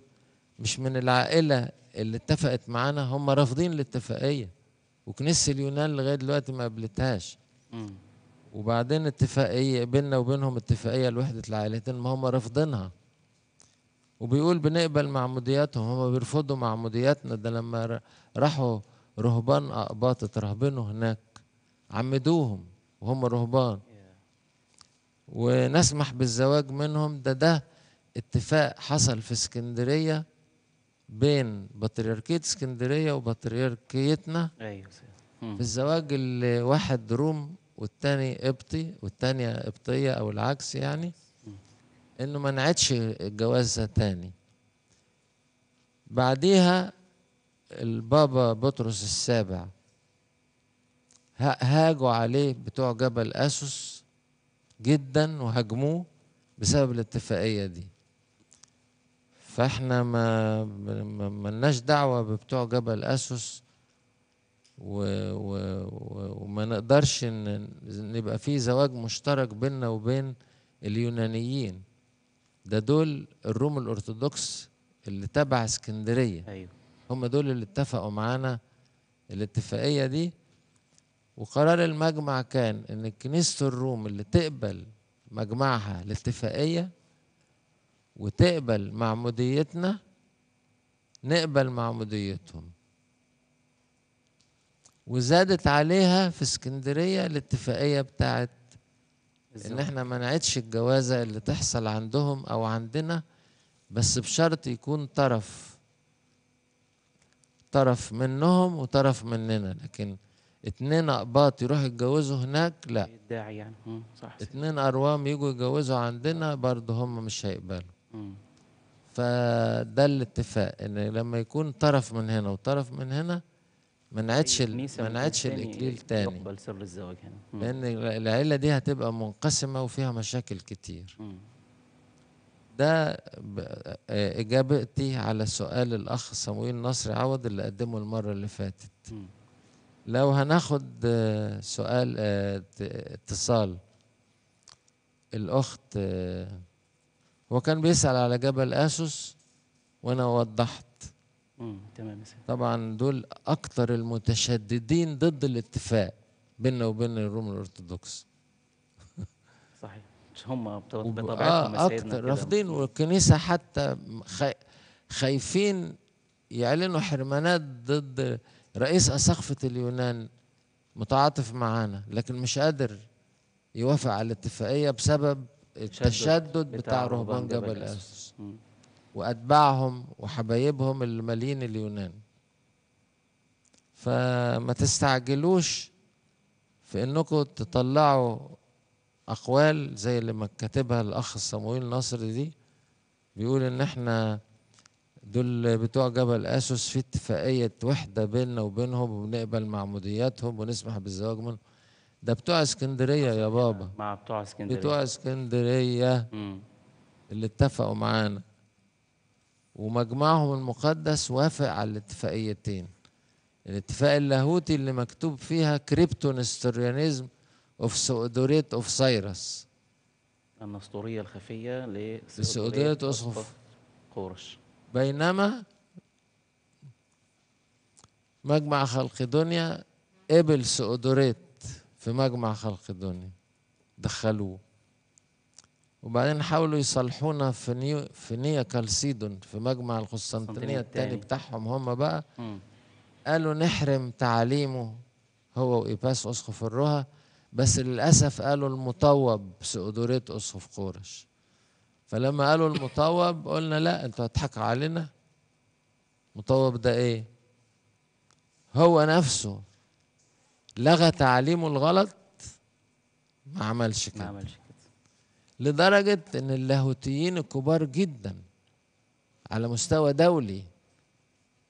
B: مش من العائله اللي اتفقت معانا هم رافضين الاتفاقيه وكنيسه اليونان لغايه دلوقتي ما قبلتهاش وبعدين اتفاقيه بيننا وبينهم اتفاقيه لوحده العائلتين ما هم رافضينها وبيقول بنقبل معمودياتهم هم بيرفضوا معمودياتنا ده لما راحوا رهبان أقباط اترهبنوا هناك عمدوهم وهم رهبان ونسمح بالزواج منهم ده ده اتفاق حصل في اسكندرية بين بطريركية اسكندرية وبطريركيتنا أيوة. في الزواج الواحد روم والتاني قبطي والتانية قبطية أو العكس يعني انه ما نعدش الجواز ده تاني بعديها البابا بطرس السابع هاجوا عليه بتوع جبل اسوس جدا وهاجموه بسبب الاتفاقيه دي فاحنا ما ملناش دعوه ببتوع جبل اسوس و... و... وما نقدرش ان نبقى في زواج مشترك بيننا وبين اليونانيين ده دول الروم الأرثوذكس اللي تبع اسكندرية أيوه. هم دول اللي اتفقوا معانا الاتفاقية دي وقرار المجمع كان إن كنيسة الروم اللي تقبل مجمعها الاتفاقية وتقبل معموديتنا نقبل معموديتهم وزادت عليها في اسكندرية الاتفاقية بتاعت ان احنا ما نعيدش الجوازه اللي تحصل عندهم او عندنا بس بشرط يكون طرف طرف منهم وطرف مننا لكن اتنين اقباط يروحوا يتجوزوا هناك لا الداعي يعني صح اتنين اروام يجوا يتجوزوا عندنا برضه هم مش هيقبلوا فده الاتفاق ان لما يكون طرف من هنا وطرف من هنا ما نعيدش ما نعيدش الاكليل تاني
A: يقبل سر الزواج هنا
B: لان العيله دي هتبقى منقسمه وفيها مشاكل كتير ده اجابتي على سؤال الاخ صمويل نصر عوض اللي قدمه المره اللي فاتت لو هناخد سؤال آه، اتصال الاخت آه، هو كان بيسال على جبل اسوس وانا وضحت تمام طبعا دول اكثر المتشددين ضد الاتفاق بيننا وبين الروم الارثوذكس
A: صحيح مش هم بطبيعتهم آه اكثر رافضين
B: والكنيسه حتى خايفين يعلنوا حرمانات ضد رئيس اسقفه اليونان متعاطف معانا لكن مش قادر يوافق على الاتفاقيه بسبب التشدد بتاع, بتاع رهبان جبل اسوس وأتباعهم وحبايبهم اللي مالين اليونان فما تستعجلوش في انكم تطلعوا اقوال زي اللي ما كاتبها الاخ صمويل نصر دي بيقول ان احنا دول بتوع جبل اسوس في اتفاقيه وحده بيننا وبينهم وبنقبل معمودياتهم ونسمح بالزواج منهم ده بتوع اسكندريه يا بابا مع بتوع اسكندريه بتوع اسكندريه اللي اتفقوا معانا ومجمعهم المقدس وافق على الاتفاقيتين الاتفاق اللاهوتي اللي مكتوب فيها كريبتو نستوريانيزم اوف سؤدوريت اوف سايرس
A: النسطورية الخفية لسؤدوريت أسقف قورش
B: بينما مجمع خلق دنيا قبل سؤدوريت في مجمع خلق دنيا دخلوه وبعدين حاولوا يصلحونا في نيو في نيا كالسيدون في مجمع القسطنطينيه الثاني بتاعهم هم بقى مم. قالوا نحرم تعاليمه هو وإيباس أسقف الرها بس للأسف قالوا المطوب سؤدوريت أسقف قورش فلما قالوا المطوب قلنا لا انتوا هتضحكوا علينا مطوب ده ايه هو نفسه لغى تعليمه الغلط ما عملش كده ما عملش لدرجة إن اللاهوتيين الكبار جدا على مستوى دولي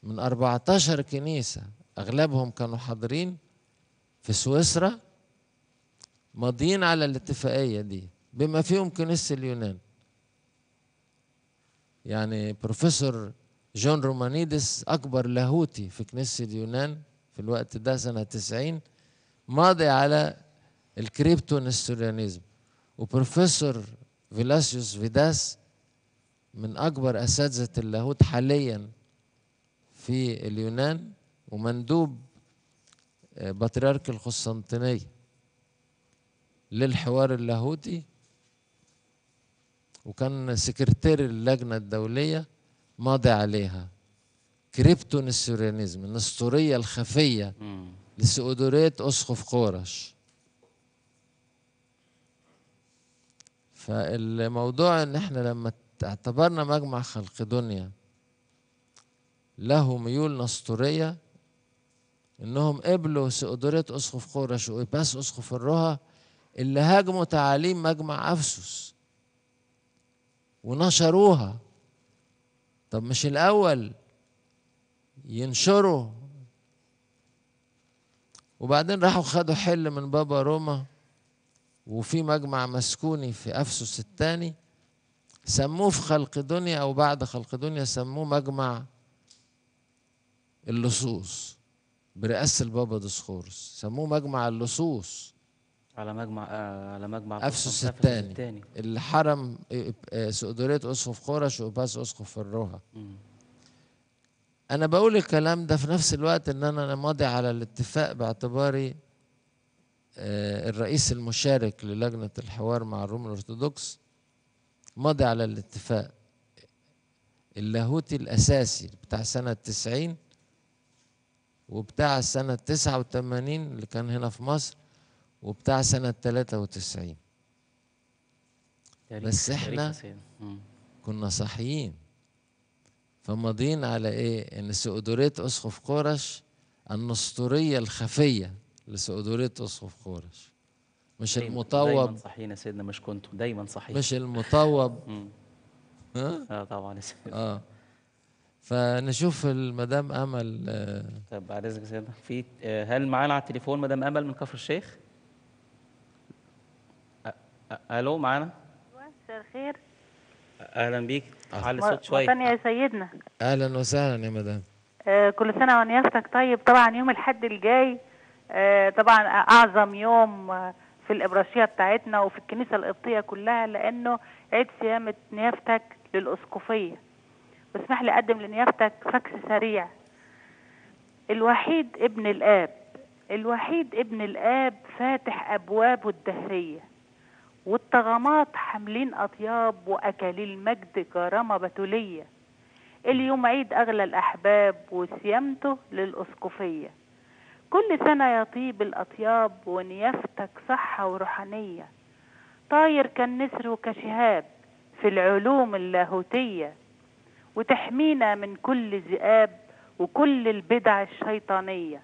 B: من 14 كنيسة أغلبهم كانوا حاضرين في سويسرا ماضيين على الاتفاقية دي بما فيهم كنيسة اليونان يعني بروفيسور جون رومانيدس أكبر لاهوتي في كنيسة اليونان في الوقت ده سنة 90 ماضي على الكريبتو نستوريانيزم وبروفيسور فيلاسيوس فيداس من أكبر أساتذة اللاهوت حاليا في اليونان ومندوب آه، بطريرك القسطنطينية للحوار اللاهوتي وكان سكرتير اللجنة الدولية ماضي عليها كريبتون السوريانيزم النسطورية الخفية لسؤدورية أسقف قورش فالموضوع ان احنا لما اعتبرنا مجمع خلق دنيا له ميول نسطورية انهم قبلوا سئودورية اسقف قرش وباس اسقف الرها اللي هاجموا تعاليم مجمع افسس ونشروها طب مش الاول ينشروا وبعدين راحوا خدوا حل من بابا روما وفي مجمع مسكوني في أفسس الثاني سموه في خلق دنيا أو بعد خلق دنيا سموه مجمع اللصوص برئاسة البابا دسخورس سموه مجمع اللصوص على مجمع آه على مجمع أفسس الثاني الحرم آه، آه، سؤدورية أسقف قرش وباس أسقف الروها أنا بقول الكلام ده في نفس الوقت إن أنا ماضي على الاتفاق باعتباري آه، الرئيس المشارك للجنة الحوار مع الروم الأرثوذكس مضى على الاتفاق اللاهوتي الأساسي بتاع سنة 90 وبتاع سنة 89 اللي كان هنا في مصر وبتاع سنة 93 بس احنا كنا صحيين فماضيين على ايه ان سؤدورية اسقف قرش النسطورية الخفية لسؤدورية تصف خورش مش دايماً المطوب دايما
A: صحينا سيدنا مش كنت دايما صحيح مش المطوب ها؟ اه طبعا اه
B: فنشوف المدام امل آه
A: طب بعد اذنك سيدنا في آه هل معانا على التليفون مدام امل من كفر الشيخ؟
B: آه الو معانا؟ مساء الخير اهلا بيك على
D: الصوت شويه وطن يا سيدنا
B: اهلا وسهلا يا مدام
D: آه، كل سنه وانياستك طيب طبعا يوم الحد الجاي آه، طبعا اعظم يوم آه، في الابرشيه بتاعتنا وفي الكنيسه القبطيه كلها لانه عيد صيامه نيافتك للاسقفيه واسمح لي اقدم لنيافتك فاكس سريع الوحيد ابن الاب الوحيد ابن الاب فاتح ابوابه الدهريه والطغمات حاملين اطياب واكاليل مجد كرامه بتوليه اليوم عيد اغلى الاحباب وصيامته للاسقفيه كل سنة يطيب الأطياب ونيافتك صحة وروحانية طاير كالنسر وكشهاب في العلوم اللاهوتية وتحمينا من كل ذئاب وكل البدع الشيطانية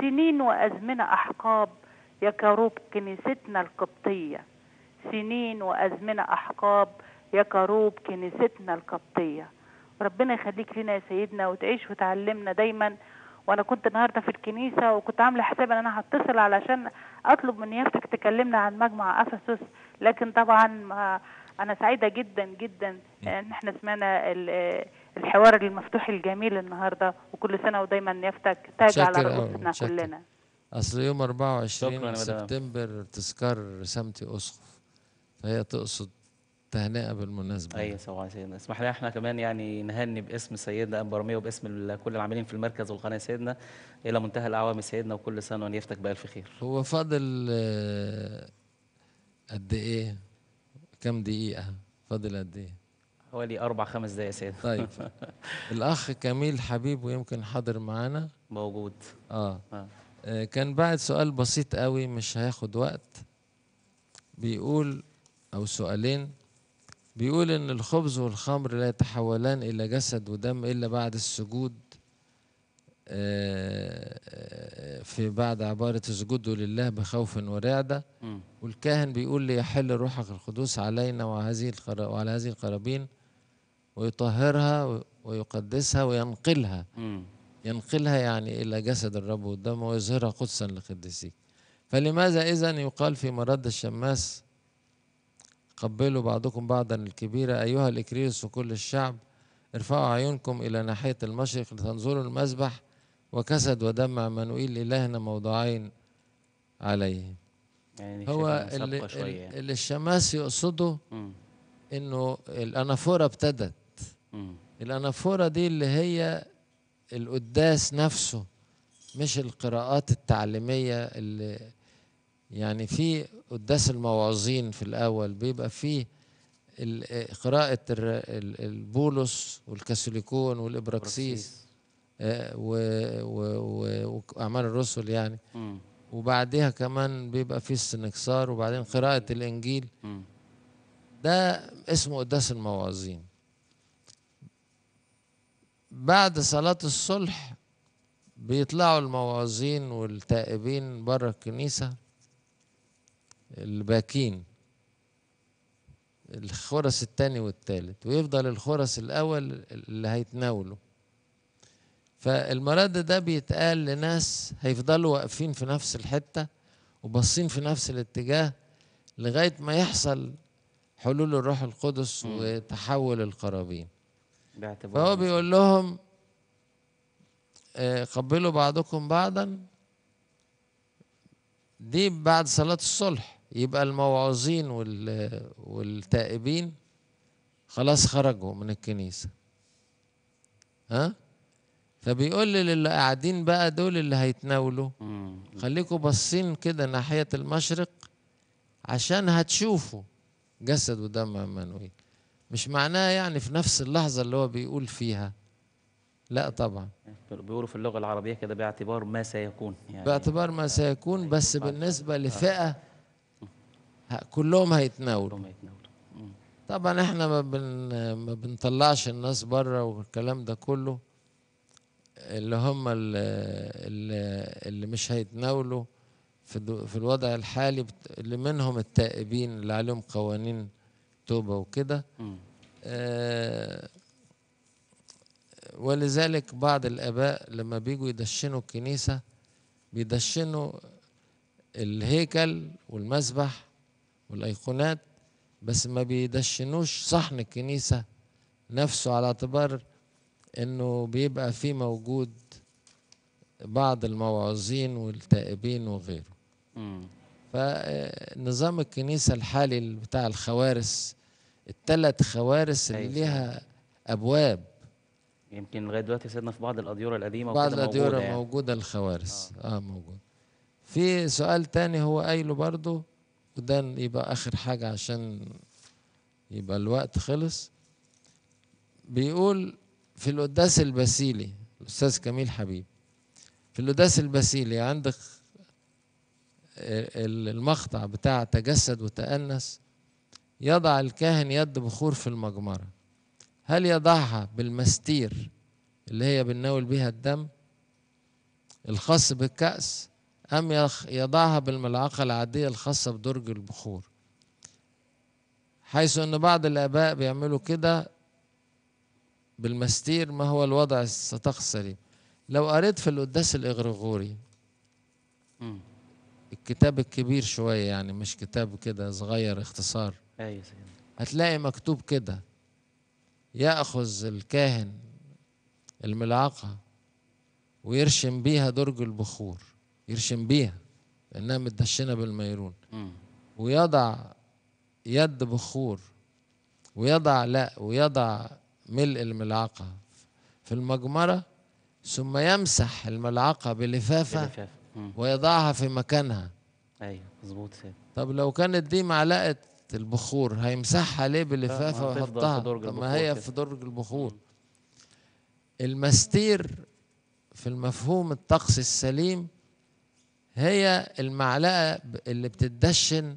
D: سنين وأزمنة أحقاب يا كروب كنيستنا القبطية سنين وأزمنة أحقاب يا كروب كنيستنا القبطية ربنا يخليك لنا يا سيدنا وتعيش وتعلمنا دايما وانا كنت النهارده في الكنيسه وكنت عامله حساب ان انا هتصل علشان اطلب من نيافتك تكلمنا عن مجمع افسس لكن طبعا انا سعيده جدا جدا ان احنا سمعنا الحوار المفتوح الجميل النهارده وكل سنه ودايما نيافتك تاج على رؤوسنا كلنا
B: اصل يوم 24 سبتمبر تذكار سمتي اسقف فهي تقصد تهنئة بالمناسبة ايوه يعني.
A: سواء سيدنا اسمح لنا احنا كمان يعني نهني باسم سيدنا ابو وباسم كل العاملين في المركز والقناه سيدنا الى منتهى الاعوام سيدنا وكل سنه وان يفتك بالف خير
B: هو فاضل آه، قد ايه كم دقيقه فاضل قد ايه
A: حوالي اربع خمس دقايق سيدنا طيب
B: الاخ كميل حبيب ويمكن حاضر معانا موجود آه. آه. اه كان بعد سؤال بسيط قوي مش هياخد وقت بيقول او سؤالين بيقول إن الخبز والخمر لا يتحولان إلى جسد ودم إلا بعد السجود آه، في بعد عبارة سجود لله بخوف ورعدة والكاهن بيقول ليحل روحك القدوس علينا وعلى هذه القرابين ويطهرها ويقدسها وينقلها ينقلها يعني إلى جسد الرب والدم ويظهرها قدسا لقدسيك فلماذا إذن يقال في مرد الشماس قبلوا بعضكم بعضا الكبيرة أيها الإكريس وكل الشعب ارفعوا عيونكم إلى ناحية المشرق لتنظروا المذبح وكسد ودم عمانوئيل إلهنا موضوعين عليه يعني هو اللي, شوية. اللي الشماس يقصده م. انه الانافوره ابتدت م. الانافوره دي اللي هي القداس نفسه مش القراءات التعليميه اللي يعني في قداس المواعظين في الاول بيبقى في قراءة البولس والكاثوليكون والإبراكسيس آه، وأعمال الرسل يعني وبعدها كمان بيبقى في السنكسار وبعدين قراءة الإنجيل ده اسمه قداس المواعظين بعد صلاة الصلح بيطلعوا المواعظين والتائبين بره الكنيسة الباكين الخرس التاني والتالت ويفضل الخرس الأول اللي هيتناوله فالمرض ده بيتقال لناس هيفضلوا واقفين في نفس الحتة وباصين في نفس الاتجاه لغاية ما يحصل حلول الروح القدس وتحول القرابين فهو بيقول لهم آه، قبلوا بعضكم بعضا دي بعد صلاة الصلح يبقى الموعظين والتائبين خلاص خرجوا من الكنيسة ها فبيقول لي للي قاعدين بقى دول اللي هيتناولوا خليكم باصين كده ناحية المشرق عشان هتشوفوا جسد ودم عمانويل مش معناه يعني في نفس اللحظة اللي هو بيقول فيها لا طبعا
A: بيقولوا في اللغة العربية كده باعتبار ما سيكون يعني باعتبار
B: ما سيكون بس بالنسبة آه. لفئة كلهم هيتناولوا كلهم هيتناولوا طبعا احنا ما, بن... ما بنطلعش الناس بره والكلام ده كله اللي هم اللي, اللي مش هيتناولوا في, دو... في الوضع الحالي بت... اللي منهم التائبين اللي عليهم قوانين توبه وكده آه ولذلك بعض الاباء لما بيجوا يدشنوا الكنيسه بيدشنوا الهيكل والمسبح والايقونات بس ما بيدشنوش صحن الكنيسه نفسه على اعتبار انه بيبقى فيه موجود بعض الموعظين والتائبين وغيره فنظام الكنيسة الحالي بتاع الخوارس الثلاث خوارس اللي أيوة. ليها أبواب
A: يمكن لغاية دلوقتي سيدنا في بعض
B: الأديرة القديمة بعض الأديرة موجودة, يعني. موجودة الخوارس آه. آه موجود في سؤال تاني هو قايله برضه وده يبقى آخر حاجة عشان يبقى الوقت خلص بيقول في القداس البسيلي الأستاذ كميل حبيب في القداس البسيلي عندك المقطع بتاع تجسد وتأنس يضع الكاهن يد بخور في المجمرة هل يضعها بالمستير اللي هي بنناول بيها الدم الخاص بالكأس أم يضعها بالملعقة العادية الخاصة بدرج البخور حيث أن بعض الآباء بيعملوا كده بالمستير ما هو الوضع الستاق السليم لو قريت في القداس الإغرغوري الكتاب الكبير شوية يعني مش كتاب كده صغير اختصار أيوة هتلاقي مكتوب كده يأخذ الكاهن الملعقة ويرشم بيها درج البخور يرشم بيها لأنها متدشنة بالميرون ويضع يد بخور ويضع لا ويضع ملء الملعقة في المجمرة ثم يمسح الملعقة بلفافة, بلفافة. ويضعها في مكانها
A: ايوه مظبوط
B: طب لو كانت دي معلقة البخور هيمسحها ليه بلفافة ويحطها طب ما هي في درج البخور المستير في المفهوم الطقس السليم هي المعلقة اللي بتدشن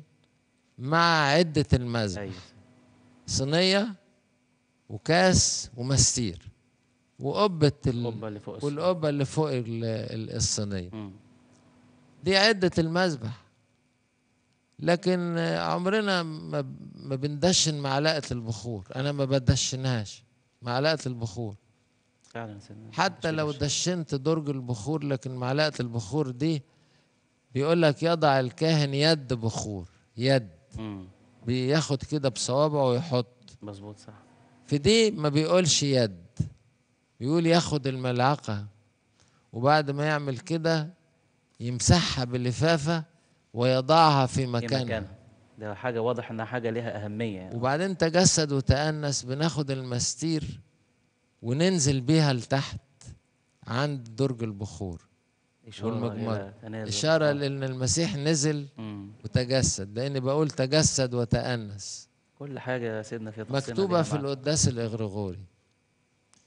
B: مع عدة المزج أيوة. صينية وكاس ومستير وقبة القبة اللي فوق والقبة اللي فوق الصينية دي عدة المذبح لكن عمرنا ما بندشن معلقة البخور أنا ما بدشنهاش معلقة البخور
A: فعلا حتى لو
B: دشنت درج البخور لكن معلقة البخور دي بيقول لك يضع الكاهن يد بخور يد بياخد كده بصوابعه ويحط مظبوط صح في دي ما بيقولش يد بيقول ياخد الملعقة وبعد ما يعمل كده يمسحها باللفافة ويضعها في مكانها, في مكانها. ده
A: حاجة واضح انها حاجة ليها أهمية يعني.
B: وبعدين تجسد وتأنس بناخد المستير وننزل بيها لتحت عند درج
C: البخور والمجمرة إشارة آه.
B: لأن المسيح نزل وتجسد لأني بقول تجسد وتأنس كل حاجة يا سيدنا في مكتوبة في القداس الإغريغوري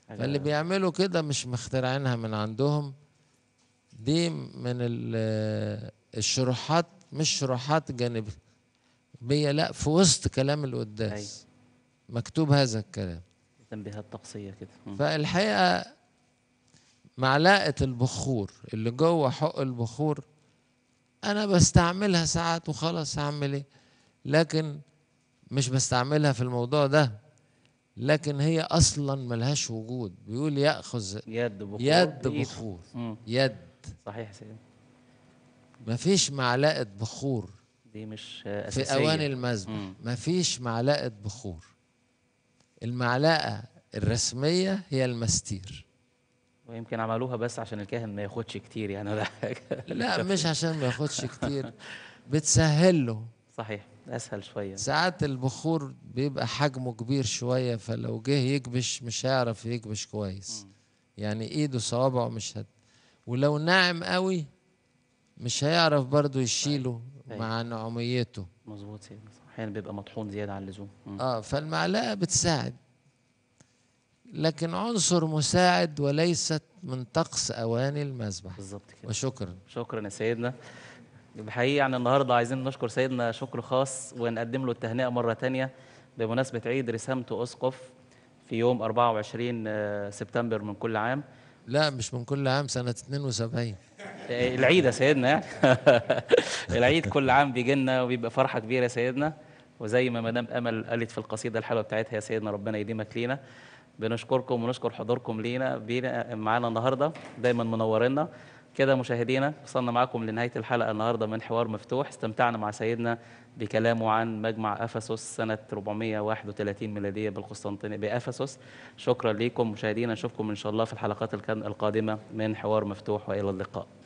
B: فاللي بيعملوا كده مش مخترعينها من عندهم دي من آه، الشروحات مش شروحات جانبية لا في وسط كلام القداس أيوة. مكتوب هذا الكلام تنبيهات طقسية كده فالحقيقة معلقة البخور اللي جوه حق البخور أنا بستعملها ساعات وخلاص هعمل إيه لكن مش بستعملها في الموضوع ده لكن هي أصلا ملهاش وجود بيقول يأخذ يد بخور يد بخور يد صحيح سيدي مفيش معلقة بخور دي مش
A: أساسية
C: في أواني المذبح
B: مفيش معلقة بخور المعلقة الرسمية هي المستير يمكن
A: عملوها بس عشان الكاهن ما ياخدش كتير يعني ولا حاجه لا مش
B: عشان ما ياخدش كتير بتسهل له صحيح اسهل شويه ساعات البخور بيبقى حجمه كبير شويه فلو جه يكبش مش هيعرف يكبش كويس يعني ايده صوابعه مش هت ولو ناعم قوي مش هيعرف برضه يشيله أيوة. أيوة. مع نعوميته مظبوط احيانا بيبقى مطحون زياده عن اللزوم اه فالمعلقه بتساعد لكن عنصر مساعد وليست من طقس اواني المذبح بالظبط كده وشكرا
A: شكرا يا سيدنا بحقيقة يعني النهاردة عايزين نشكر سيدنا شكر خاص ونقدم له التهنئة مرة تانية بمناسبة عيد رسامته أسقف في يوم 24 آه، سبتمبر من كل عام
B: لا مش من كل عام سنة 72 آه، العيد يا
A: سيدنا يعني العيد كل عام بيجي لنا وبيبقى فرحة كبيرة يا سيدنا وزي ما مدام أمل قالت في القصيدة الحلوة بتاعتها يا سيدنا ربنا يديمك لينا بنشكركم ونشكر حضوركم لينا بينا معانا النهارده دايما منورينا كده مشاهدينا وصلنا معاكم لنهايه الحلقه النهارده من حوار مفتوح استمتعنا مع سيدنا بكلامه عن مجمع افسس سنه 431 ميلاديه بالقسطنطينيه بافسس شكرا ليكم مشاهدينا نشوفكم ان شاء الله في الحلقات القادمه من حوار مفتوح والى اللقاء